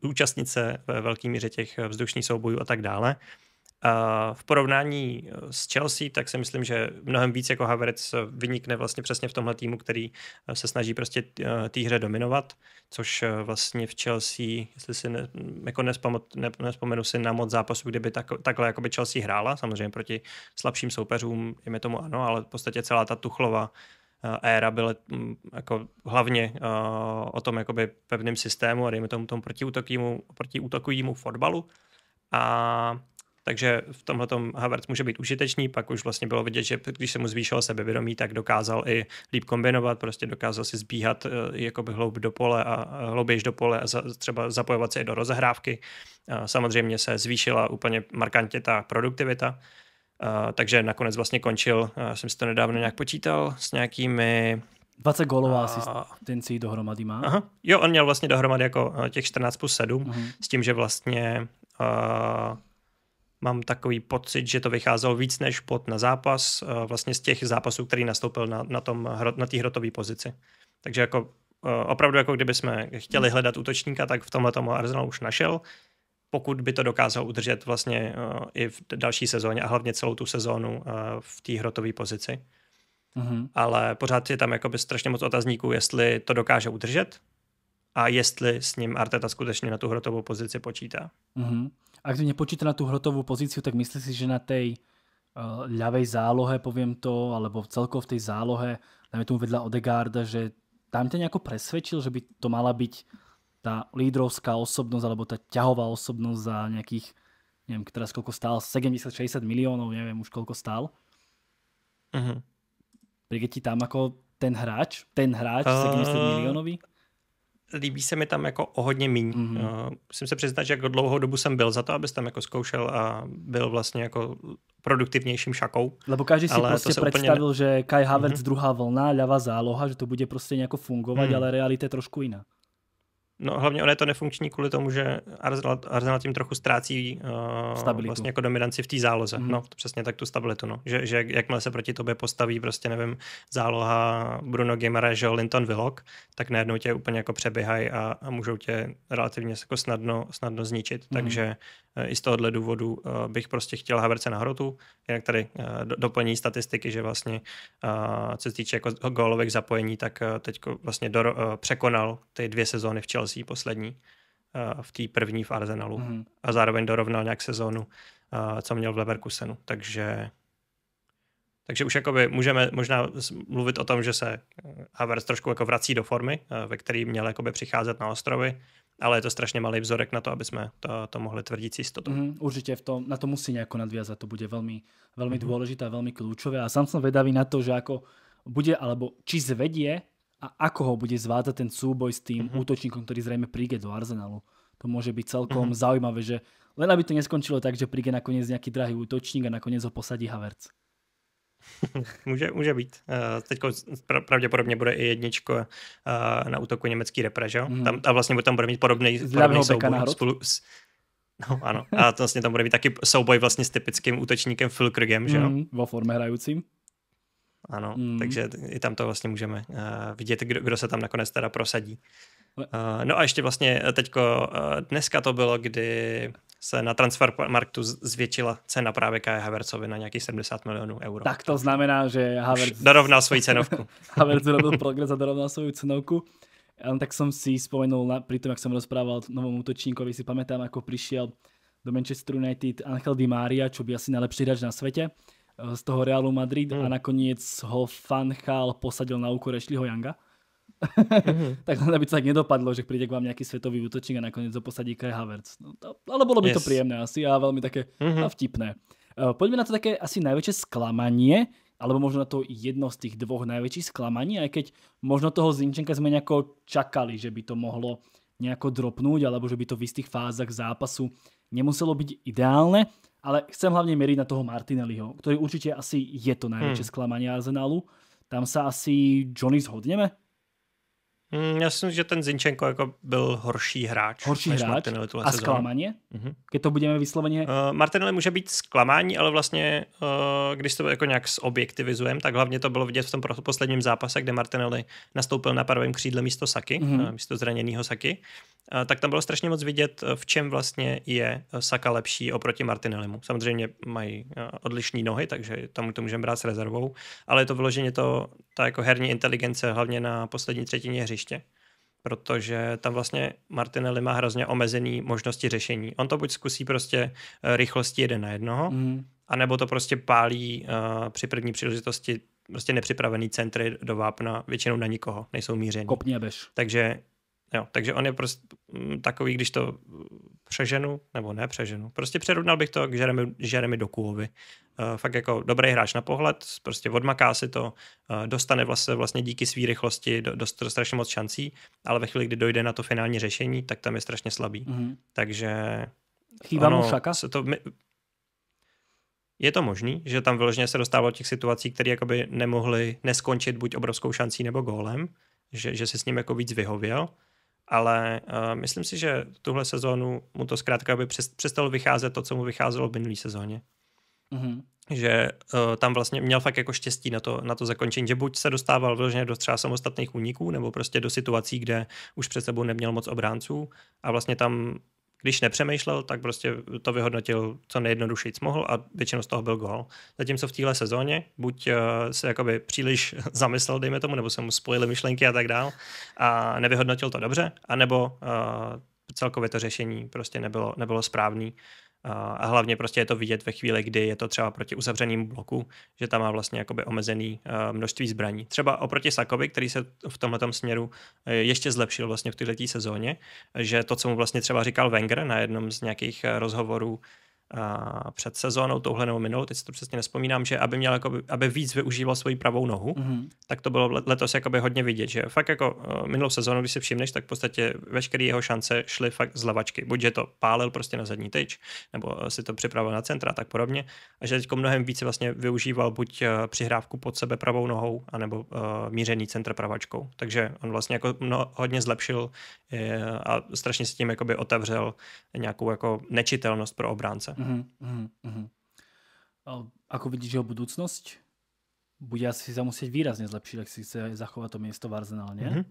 účastnice ve velkým míře těch vzdušních soubojů a tak dále. Uh, v porovnání eh, s Chelsea, tak si myslím, že mnohem víc jako Havertz vynikne vlastně přesně v tomhle týmu, který eh, se snaží prostě eh, té hře dominovat, což vlastně v Chelsea, jestli si ne, mm, jako nespamot, nespomenu si na moc zápasů, kdyby tak, takhle jako by Chelsea hrála, samozřejmě proti slabším soupeřům, jim tomu ano, ale v podstatě celá ta Tuchlova éra byla mm, jako hlavně o tom jakoby pevným systému a dejme tomu tomu protiútokovému, protiútokovému fotbalu. A takže v tomhle Havertz může být užitečný, pak už vlastně bylo vidět, že když se mu zvýšilo sebevědomí, tak dokázal i líp kombinovat, prostě dokázal si zbíhat eh, jakoby hloub do pole a hlouběž do pole a za, třeba zapojovat se i do rozehrávky. A samozřejmě se zvýšila úplně markantně ta produktivita, a, takže nakonec vlastně končil, já jsem si to nedávno nějak počítal, s nějakými 20 gólová a... asistencí dohromady má. Aha. Jo, on měl vlastně dohromady jako eh, těch 14 plus 7, uh-huh. Mhm. s tím, že vlastně uh, mám takový pocit, že to vycházelo víc než pot na zápas, eh, vlastně z těch zápasů, který nastoupil na, na, tom, na té hrotové pozici. Takže jako eh, opravdu jako kdyby jsme chtěli hledat útočníka, tak v tomhle tomu Arsenal už našel, pokud by to dokázal udržet vlastně eh, i v další sezóně a hlavně celou tu sezónu v té hrotové pozici. Mm-hmm. Ale pořád je tam jakoby strašně moc otazníků, jestli to dokáže udržet a jestli s ním Arteta skutečně na tu hrotovou pozici počítá. Mm-hmm ak to nepočíta na tú hrotovú pozíciu, tak myslí si, že na tej uh, ľavej zálohe, poviem to, alebo celkovo v tej zálohe, dajme tomu vedľa Odegarda, že tam ťa nejako presvedčil, že by to mala byť tá lídrovská osobnosť, alebo tá ťahová osobnosť za nejakých, neviem, teraz koľko stál, 70-60 miliónov, neviem už koľko stál. Uh mhm. -huh. Príde ti tam ako ten hráč, ten hráč, uh, 70 miliónový? líbí se mi tam jako o hodně míň. Mm-hmm. Uh, musím se přiznat, že jako dlouhou dobu jsem byl za to, abys tam jako zkoušel a byl vlastně jako produktivnějším šakou. Lebo každý si prostě představil, úplně... že Kai Havertz mm-hmm. druhá vlna, levá záloha, že to bude prostě nějak fungovat, mm. ale realita je trošku jiná. No hlavně ono je to nefunkční kvůli tomu, že Arsenal, tím trochu ztrácí uh, vlastně jako dominanci v té záloze. Mm. No přesně tak tu stabilitu. No. Že, že jakmile se proti tobě postaví prostě nevím záloha Bruno Gimara, že Linton Willock, tak najednou tě úplně jako přeběhají a, a můžou tě relativně jako snadno, snadno zničit. Mm. Takže uh, i z tohohle důvodu uh, bych prostě chtěl Haverce na hrotu. Jinak tady uh, doplní statistiky, že vlastně uh, co se týče jako gólových zapojení, tak uh, teď vlastně do, uh, překonal ty dvě sezóny v Chelsea zápasí poslední eh, v té první v Arsenalu mm. a zároveň dorovnal nějak sezónu, eh, co měl v Leverkusenu, takže takže už jakoby můžeme možná mluvit o tom, že se eh, Havertz trošku jako vrací do formy, ve který měl jakoby přicházet na ostrovy, ale je to strašně malý vzorek na to, aby jsme to, to mohli tvrdit s istotou. Mm, určitě v tom, na to musí nějak nadvězat. to bude velmi velmi mm. důležité a velmi klíčové. a sám jsem vedavý na to, že jako bude, alebo či zvedie a ako ho bude zvádzať ten súboj s tým mm-hmm. útočníkom, ktorý zrejme príde do Arsenalu. To môže byť celkom mm-hmm. zaujímavé, že len aby to neskončilo tak, že príde nakoniec nejaký drahý útočník a nakoniec ho posadí Havertz. může, může být. Uh, Teď pravděpodobně bude i jedničko uh, na útoku německý repre, že? Mm. Tam, a vlastně tam bude mít podobný, podobný souboj spolu s, No ano, a to vlastně tam bude mít taky souboj vlastně s typickým útočníkem Fulkrgem, že jo? Mm, vo forme hrajúcim ano. Mm. Takže i tam to vlastně můžeme uh, vidět, kdo, kdo se tam nakonec teda prosadí. Uh, no a ještě vlastně eh, teďko, uh, dneska to bylo, kdy se na marktu zvětšila cena právě Kaja Havercovi na nějakých 70 milionů euro. Tak to znamená, že Havertz... dorovnal svoji cenovku. Havertz urobil progres a dorovnal svoji cenovku. Um, tak jsem si vzpomenul, na, tom, jak jsem rozprával novom útočníkovi, si pamätám, jako přišel do Manchester United Angel Di Maria, čo by asi nejlepší hráč na světě z toho Realu Madrid mm. a hmm. nakoniec ho Fanchal posadil na úkor Ashleyho Younga. mm-hmm. tak len aby to tak nedopadlo, že príde k vám nejaký svetový útočník a nakoniec ho posadí Kai Havertz. No, to, ale bolo by yes. to príjemné asi a veľmi také mm-hmm. a vtipné. Uh, poďme na to také asi najväčšie sklamanie, alebo možno na to jedno z tých dvoch najväčších sklamaní, aj keď možno toho Zinčenka sme nejako čakali, že by to mohlo nejako dropnúť, alebo že by to v istých fázach zápasu nemuselo byť ideálne, ale chcem hlavne meriť na toho Martinelliho, ktorý určite asi je to najväčšie hmm. sklamanie Arsenalu. Tam sa asi Johnny zhodneme? Mm, já si myslím, že ten Zinčenko jako byl horší hráč. Horší než hráč Martinelli a sezónu. zklamaně? Mm-hmm. Když to budeme vysloveně... Uh, Martinelli může být zklamání, ale vlastně, uh, když to jako nějak zobjektivizujeme, tak hlavně to bylo vidět v tom posledním zápase, kde Martinelli nastoupil na pravém křídle místo Saky, mm-hmm. uh, eh, místo zraněného Saky, tak tam bylo strašně moc vidět, v čem vlastně je Saka lepší oproti Martinellimu. Samozřejmě mají odlišné nohy, takže tam to můžeme brát s rezervou, ale je to vyloženě to, ta jako herní inteligence hlavně na poslední třetině hřiště. Protože tam vlastně Martinelli má hrozně omezený možnosti řešení. On to buď zkusí prostě eh, rychlosti jeden na jednoho, mm. anebo to prostě pálí uh, při první příležitosti prostě nepřipravený centry do vápna, většinou na nikoho, nejsou míření. Kopně bež. Takže Jo, takže on je prostě takový, když to přeženu, nebo ne přeženu, prostě přerovnal bych to k Jeremy, Jeremy Dokuovi. Uh, eh, fakt jako dobrý hráč na pohled, prostě odmaká si to, uh, dostane vlastně, vlastně díky své rychlosti do, do, strašně moc šancí, ale ve chvíli, kdy dojde na to finální řešení, tak tam je strašně slabý. Mm-hmm. Takže... Chýba ono, mu šaka? Se to, my, je to možný, že tam vyloženě se dostávalo těch situací, které jakoby nemohly neskončit buď obrovskou šancí nebo gólem, že, že se s ním jako víc vyhověl, ale uh, myslím si, že tuhle sezónu mu to zkrátka by přestalo vycházet to, co mu vycházelo v minulý sezóně. Mm-hmm. Že uh, tam vlastně měl fakt jako štěstí na to, na to zakončení, že buď se dostával vložně do třeba samostatných úniků, nebo prostě do situací, kde už před sebou neměl moc obránců a vlastně tam když nepřemýšlel, tak prostě to vyhodnotil co nejjednodušeji mohl a většinou z toho byl gol. Zatímco v téhle sezóně buď eh, se jakoby příliš zamyslel, dejme tomu, nebo se mu spojily myšlenky a tak dál a nevyhodnotil to dobře, anebo eh, celkově to řešení prostě nebylo, nebylo správný a hlavně prostě je to vidět ve chvíli, kdy je to třeba proti uzavřeným bloku, že tam má vlastně jakoby omezený množství zbraní. Třeba oproti Sakovi, který se v tomhle směru e, ještě zlepšil vlastně v této sezóně, že to, co mu vlastně třeba říkal Wenger na jednom z nějakých e, rozhovorů před sezónou, touhle nebo minulou, teď si to přesně nespomínám, že aby měl jakoby, aby víc využíval svoji pravou nohu, mm-hmm. tak to bylo letos jakoby hodně vidět, že fakt jako e, minulou sezónu, když si všimneš, tak v podstatě veškeré jeho šance šly fakt z lavačky. buď že to pálil prostě na zadní tyč, nebo e, si to připravil na centra a tak podobně, a že teď mnohem více vlastně využíval buď e, přihrávku pod sebe pravou nohou, anebo uh, mířený centr pravačkou. Takže on vlastně jako mno, hodně zlepšil a strašně se tím jakoby otevřel nějakou jako nečitelnost pro obránce. Mm-hmm. Uh-huh, uh-huh, Ako vidíš jeho budúcnosť? Bude asi sa musieť výrazne zlepšiť, ak si chce zachovat to místo v Arsenal, nie? Uh-huh.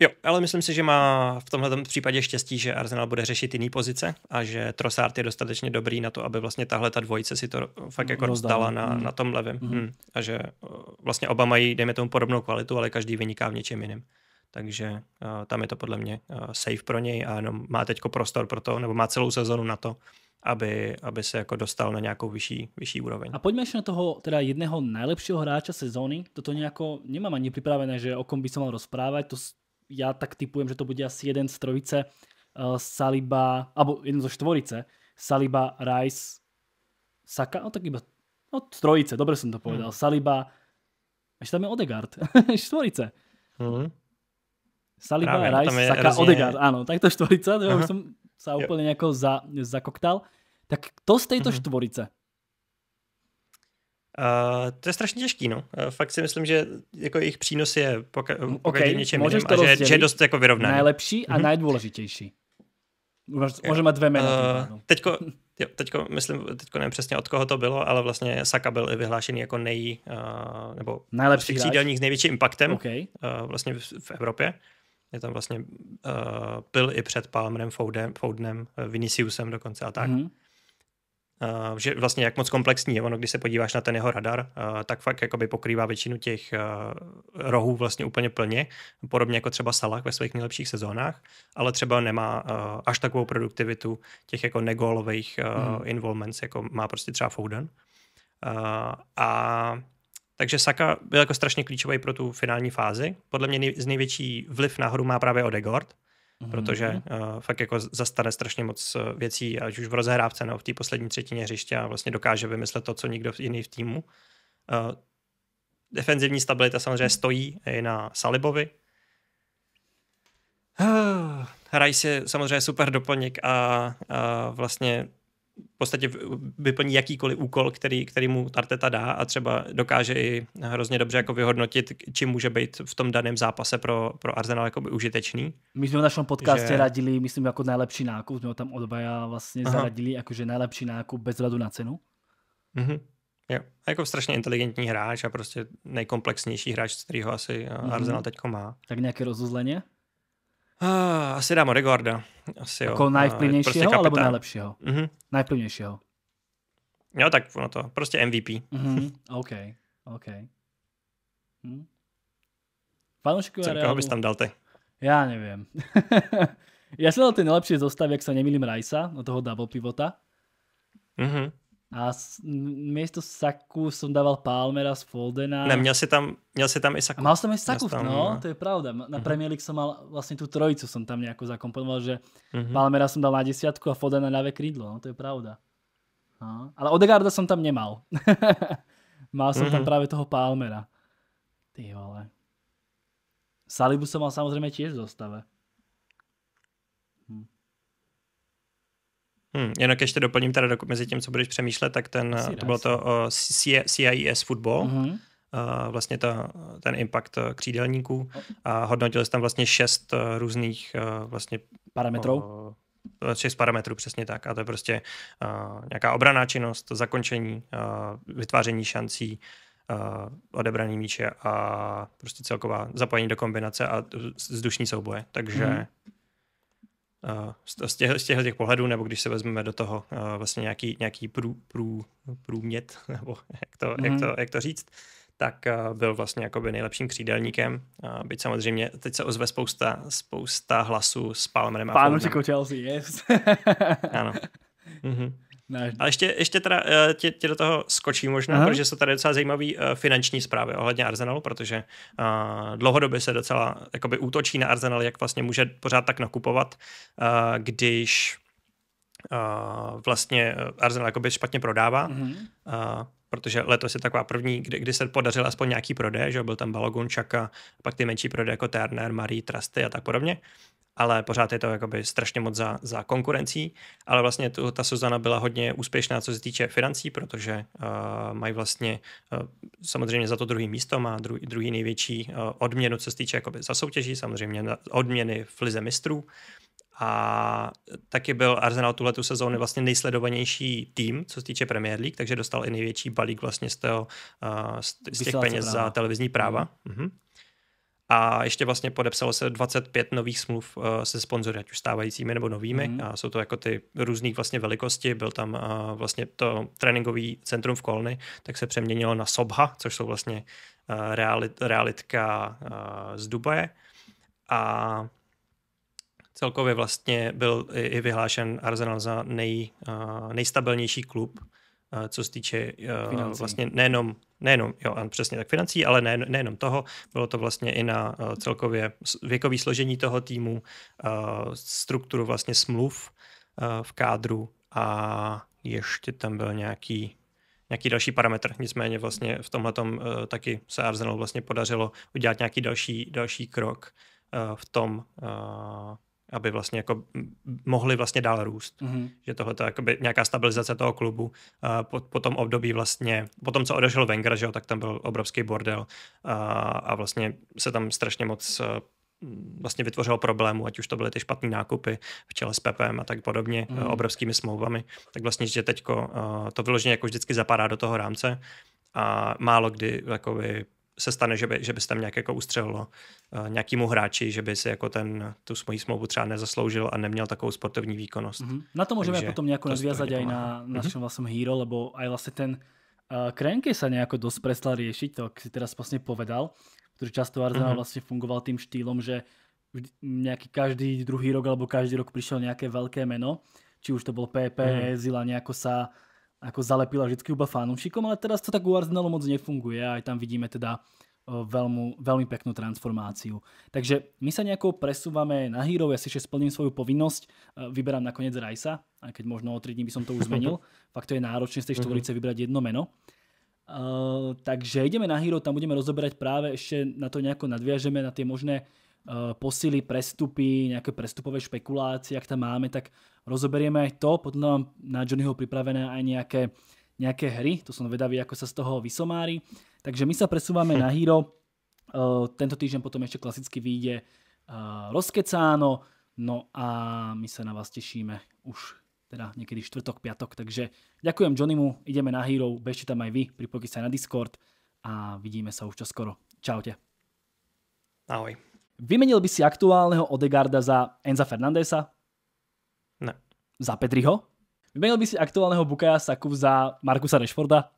Jo, ale myslím si, že má v tomhle případě štěstí, že Arsenal bude řešit jiný pozice a že Trossard je dostatečně dobrý na to, aby vlastně tahle ta dvojice si to fakt jako rozdala na, mm. na tom levém. Mm. hmm A že eh, vlastně oba mají, dejme tomu, podobnou kvalitu, ale každý vyniká v něčem jiném. Takže uh, tam je to podle mě uh, safe pro něj a jenom má teď prostor pro to, nebo má celou sezonu na to, aby, aby se jako dostal na nějakou vyšší, vyšší úroveň. A pojďme ještě na toho teda jedného nejlepšího hráče sezóny. Toto nějako nemám ani připravené, že o kom by se mal rozprávat. To já tak typujem, že to bude asi jeden z trojice uh, Saliba, alebo jeden zo štvorice, Saliba, Rice, Saka, no tak iba no, trojice, dobře jsem to povedal. mm. Saliba, ještě tam je Odegaard, štvorice. Mm. Saliba, Právě, no, Rice, Saka, rozdíně... Odegaard, ano, tak to štvorica, jo, jsem se úplně nějak za, zakoktal. Tak kto z tejto mm-hmm. štvorice? Uh, eh, to je strašně těžký, no. Uh, fakt si myslím, že jako jejich přínos je poka- mm, okay, něčem jiném a že, že je dost jako vyrovnaný. Nejlepší a mm-hmm. nejdůležitější. Můžeme dvě jména. Uh, no. teďko, jo, teďko, myslím, teďko nevím přesně od koho to bylo, ale vlastně Saka byl i vyhlášený jako nej, uh, nebo nejlepší křídelník s největším impactem okay. uh, vlastně v, v Evropě. Je tam vlastně uh, byl i před Palmerem, Foudem, Foudnem, Viniciusem dokonce a tak. Mm-hmm. Uh, že vlastně jak moc komplexní je ono, když se podíváš na ten jeho radar, uh, tak fakt jakoby pokrývá většinu těch uh, rohů vlastně úplně plně, podobně jako třeba Salah ve svých nejlepších sezónách, ale třeba nemá až takovou produktivitu těch jako uh, hmm. involvements, jako má prostě třeba Foden. A takže Saka byl jako strašně klíčový pro tu finální fázi. Podle mě nej, z největší vliv nahoru má právě Odegaard, mm-hmm. protože uh, fakt jako zastane strašně moc eh, věcí, ať už v rozehrávce nebo v té poslední třetině hřiště a vlastně dokáže vymyslet to, co nikdo jiný v týmu. Uh, defenzivní stabilita samozřejmě stojí i na Salibovi. Uh, Rice je samozřejmě super doplněk a, a vlastně v podstatě vyplní jakýkoliv úkol, který, který mu Arteta dá a třeba dokáže i hrozně dobře jako vyhodnotit, čím může být v tom daném zápase pro, pro Arsenal jako by užitečný. My jsme v našem podcastu že... radili, myslím, jako nejlepší nákup, jsme ho tam odbaja vlastně Aha. zaradili, jakože nejlepší nákup bez hledu na cenu. Mm-hmm. Jo. A jako strašně inteligentní hráč a prostě nejkomplexnější hráč, který ho asi mm-hmm. Arsenal teďko má. Tak nějaké rozuzleně? Uh, asi dám Odegaarda. Asi jo. Jako ah, nejvplyvnějšího prostě alebo nejlepšího? Mm-hmm. Nejvplyvnějšího. Jo, tak ono to. Prostě MVP. Mm-hmm. OK. OK. Hm. Fanoušku Co, koho bys tam dal ty? Já nevím. Já jsem dal ty nejlepší zostavy, jak se nemýlím Rajsa, od no toho double pivota. Mm-hmm. A místo Saku jsem dával Palmera z Foldena. Ne, měl jsi tam, měl jsi tam i Saku. A mal jsem i Saku, tam, no, no, to je pravda. Na uh-huh. Premier League jsem mal vlastně tu trojicu, jsem tam nějak zakomponoval, že uh-huh. Palmera jsem dal na desiatku a Foldena na ľavé krídlo, no, to je pravda. No. Ale Odegarda jsem tam nemal. mal jsem uh-huh. tam mhm. právě toho Palmera. Ty vole. Salibu jsem mal samozřejmě tiež v zostave. Hmm, jenom ještě doplním teda do, mezi tím, co budeš přemýšlet, tak ten, to bylo to o CIS Football, mm-hmm. vlastně to, ten impact eh, křídelníků a hodnotili jsi tam vlastně šest eh, různých eh, vlastně parametrů. Šest parametrů, přesně tak. A to je prostě nějaká obraná činnost, zakončení, vytváření šancí, odebraný míče a prostě celková zapojení do kombinace a vzdušní souboje. Takže mm-hmm Eh, z, těch, z těchto těch pohledů, nebo když se vezmeme do toho eh, vlastně nějaký, nějaký prů, prů, průmět, nebo jak to, mm. hmm jak, mhm. to, jak to říct, tak eh, byl vlastně jakoby nejlepším křídelníkem. Byť samozřejmě teď se ozve spousta, spousta hlasů s Palmerem Pánu a Palmerem. Jako Chelsea, yes. ano. Mm-hmm. Ne. Ale ještě, ještě teda eh, tě, tě do toho skočím možná, Aha. protože jsou tady docela zajímavé eh, finanční zprávy ohledně Arsenalu, protože uh, dlouhodobě se docela jakoby útočí na Arsenal, jak vlastně může pořád tak nakupovat, uh, když uh, vlastně Arsenal jakoby špatně prodává. Mhm. Uh, protože letos je taková první, kdy, kdy se podařil aspoň nějaký prodej, že byl tam Balogun, Čaka, pak ty menší prodeje jako Turner, Marie, Trusty a tak podobně, ale pořád je to jakoby strašně moc za, za konkurencí, ale vlastně tu, ta Suzana byla hodně úspěšná, co se týče financí, protože uh, mají vlastně uh, samozřejmě za to druhý místo, má druhý druhý největší uh, odměnu, co se týče jakoby za soutěží, samozřejmě odměny v lize mistrů, uh, a taky byl Arsenal tuhle tu sezónu vlastně nejsledovanější tým, co se týče Premier League, takže dostal i největší balík vlastně z, toho, eh, z, z těch peněz práva. za televizní práva. Mm-hmm. A ještě vlastně podepsalo se 25 nových smluv uh, se sponzory, ať už stávajícími nebo novými. Mm. A jsou to jako ty různých vlastně velikosti. Byl tam uh, vlastně to tréninkový centrum v Kolny, tak se přeměnilo na Sobha, což jsou vlastně uh, realit, realitka uh, z Dubaje. A celkově vlastně byl i vyhlášen Arsenal za nej, nejstabilnější klub, co se týče financí. vlastně nejenom, nejenom jo, přesně tak financí, ale ne, nejenom toho, bylo to vlastně i na celkově věkový složení toho týmu, strukturu vlastně smluv v kádru a ještě tam byl nějaký nějaký další parametr. Nicméně vlastně v tomhle uh, taky se Arsenal vlastně podařilo udělat nějaký další, další krok uh, v tom, uh, aby vlastně jako mohli vlastně dál růst. Mm-hmm. Že tohle to jakoby nějaká stabilizace toho klubu. A po, po tom období vlastně, po tom, co odešel Wenger, že jo, tak tam byl obrovský bordel a, a vlastně se tam strašně moc vlastně vytvořilo problému, ať už to byly ty špatné nákupy v čele s Pepem a tak podobně, mm. obrovskými smlouvami, tak vlastně, že teďko to vyloženě jako vždycky zapadá do toho rámce a málo kdy jakoby, se stane, že, by, že bys tam nějak jako ustřelilo no. uh, eh, nějakému hráči, že by si jako ten, tu svoji smlouvu třeba nezasloužil a neměl takovou sportovní výkonnost. Mm-hmm. Na to můžeme Takže potom nějakou nezvězat i na mhm. našem mm-hmm. vlastním Hero, lebo aj vlastně ten uh, Krenky se nějak jako dost prestal řešit, to si teda vlastně povedal, protože často Arzenal mm-hmm. vlastně fungoval tím štýlom, že nějaký každý druhý rok alebo každý rok přišel nějaké velké meno, či už to byl PP, mm-hmm. Zila nejako sa jako zalepila vždycky iba fanúšikom, ale teraz to tak u Arsenalu moc nefunguje a aj tam vidíme teda veľmi, veľmi peknú transformáciu. Takže my sa nejako presúvame na hýrov, ja si ešte splním svoju povinnosť, e, vyberám nakoniec Rajsa, aj keď možno o 3 dní by som to už zmenil, fakt to je náročné z tej štvorice mhm. vybrať jedno meno. Uh, e, takže ideme na Hero, tam budeme rozoberať práve ešte na to nejako nadviažeme, na tie možné Eh, posily, prestupy, nejaké prestupové špekulácie, ak tam máme, tak rozoberieme aj to. Potom mám na Johnnyho pripravené aj nejaké, nejaké hry, to som vedavý, ako sa z toho vysomári. Takže my sa presúvame hm. na Hero. Eh, tento týždeň potom ešte klasicky vyjde eh, rozkecáno. No a my sa na vás tešíme už teda niekedy štvrtok, piatok. Takže ďakujem Johnnymu, ideme na Hero, bežte tam aj vy, pripojte sa na Discord a vidíme sa už čoskoro. Čaute. Ahoj. Vymenil by si aktuálneho Odegarda za Enza Fernandesa? Ne. Za Petriho? Vymenil by si aktuálneho Bukaja Saku za Markusa Rashforda?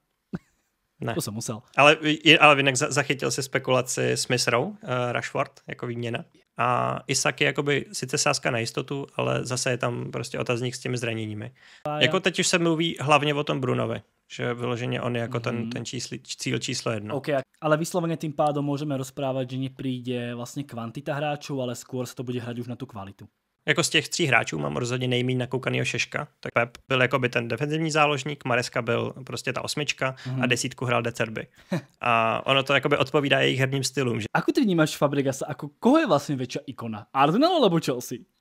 Ne. To jsem musel. Ale, ale jinak zachytil si spekulaci s Misrou, uh, Rashford, jako výměna. A Isak je jakoby sice sázka na jistotu, ale zase je tam prostě otazník s těmi zraněními. A jako teď už se mluví hlavně o tom Brunovi že vyloženě on je jako ten, mm-hmm. ten čísli, cíl číslo jedno. OK, ale vysloveně tím pádom můžeme rozprávat, že přijde vlastně kvantita hráčů, ale skôr se to bude hrát už na tu kvalitu. Jako z těch tří hráčů mám rozhodně nejméně nakoukanýho Šeška. Tak Pep byl jako by ten defenzivní záložník, Mareska byl prostě ta osmička mm-hmm. a mhm. desítku hrál Decerby. a ono to jako by odpovídá jejich herním stylům. Že? Ako ty vnímáš Fabregasa? Ako, koho je vlastně větší ikona? Arsenal nebo Chelsea?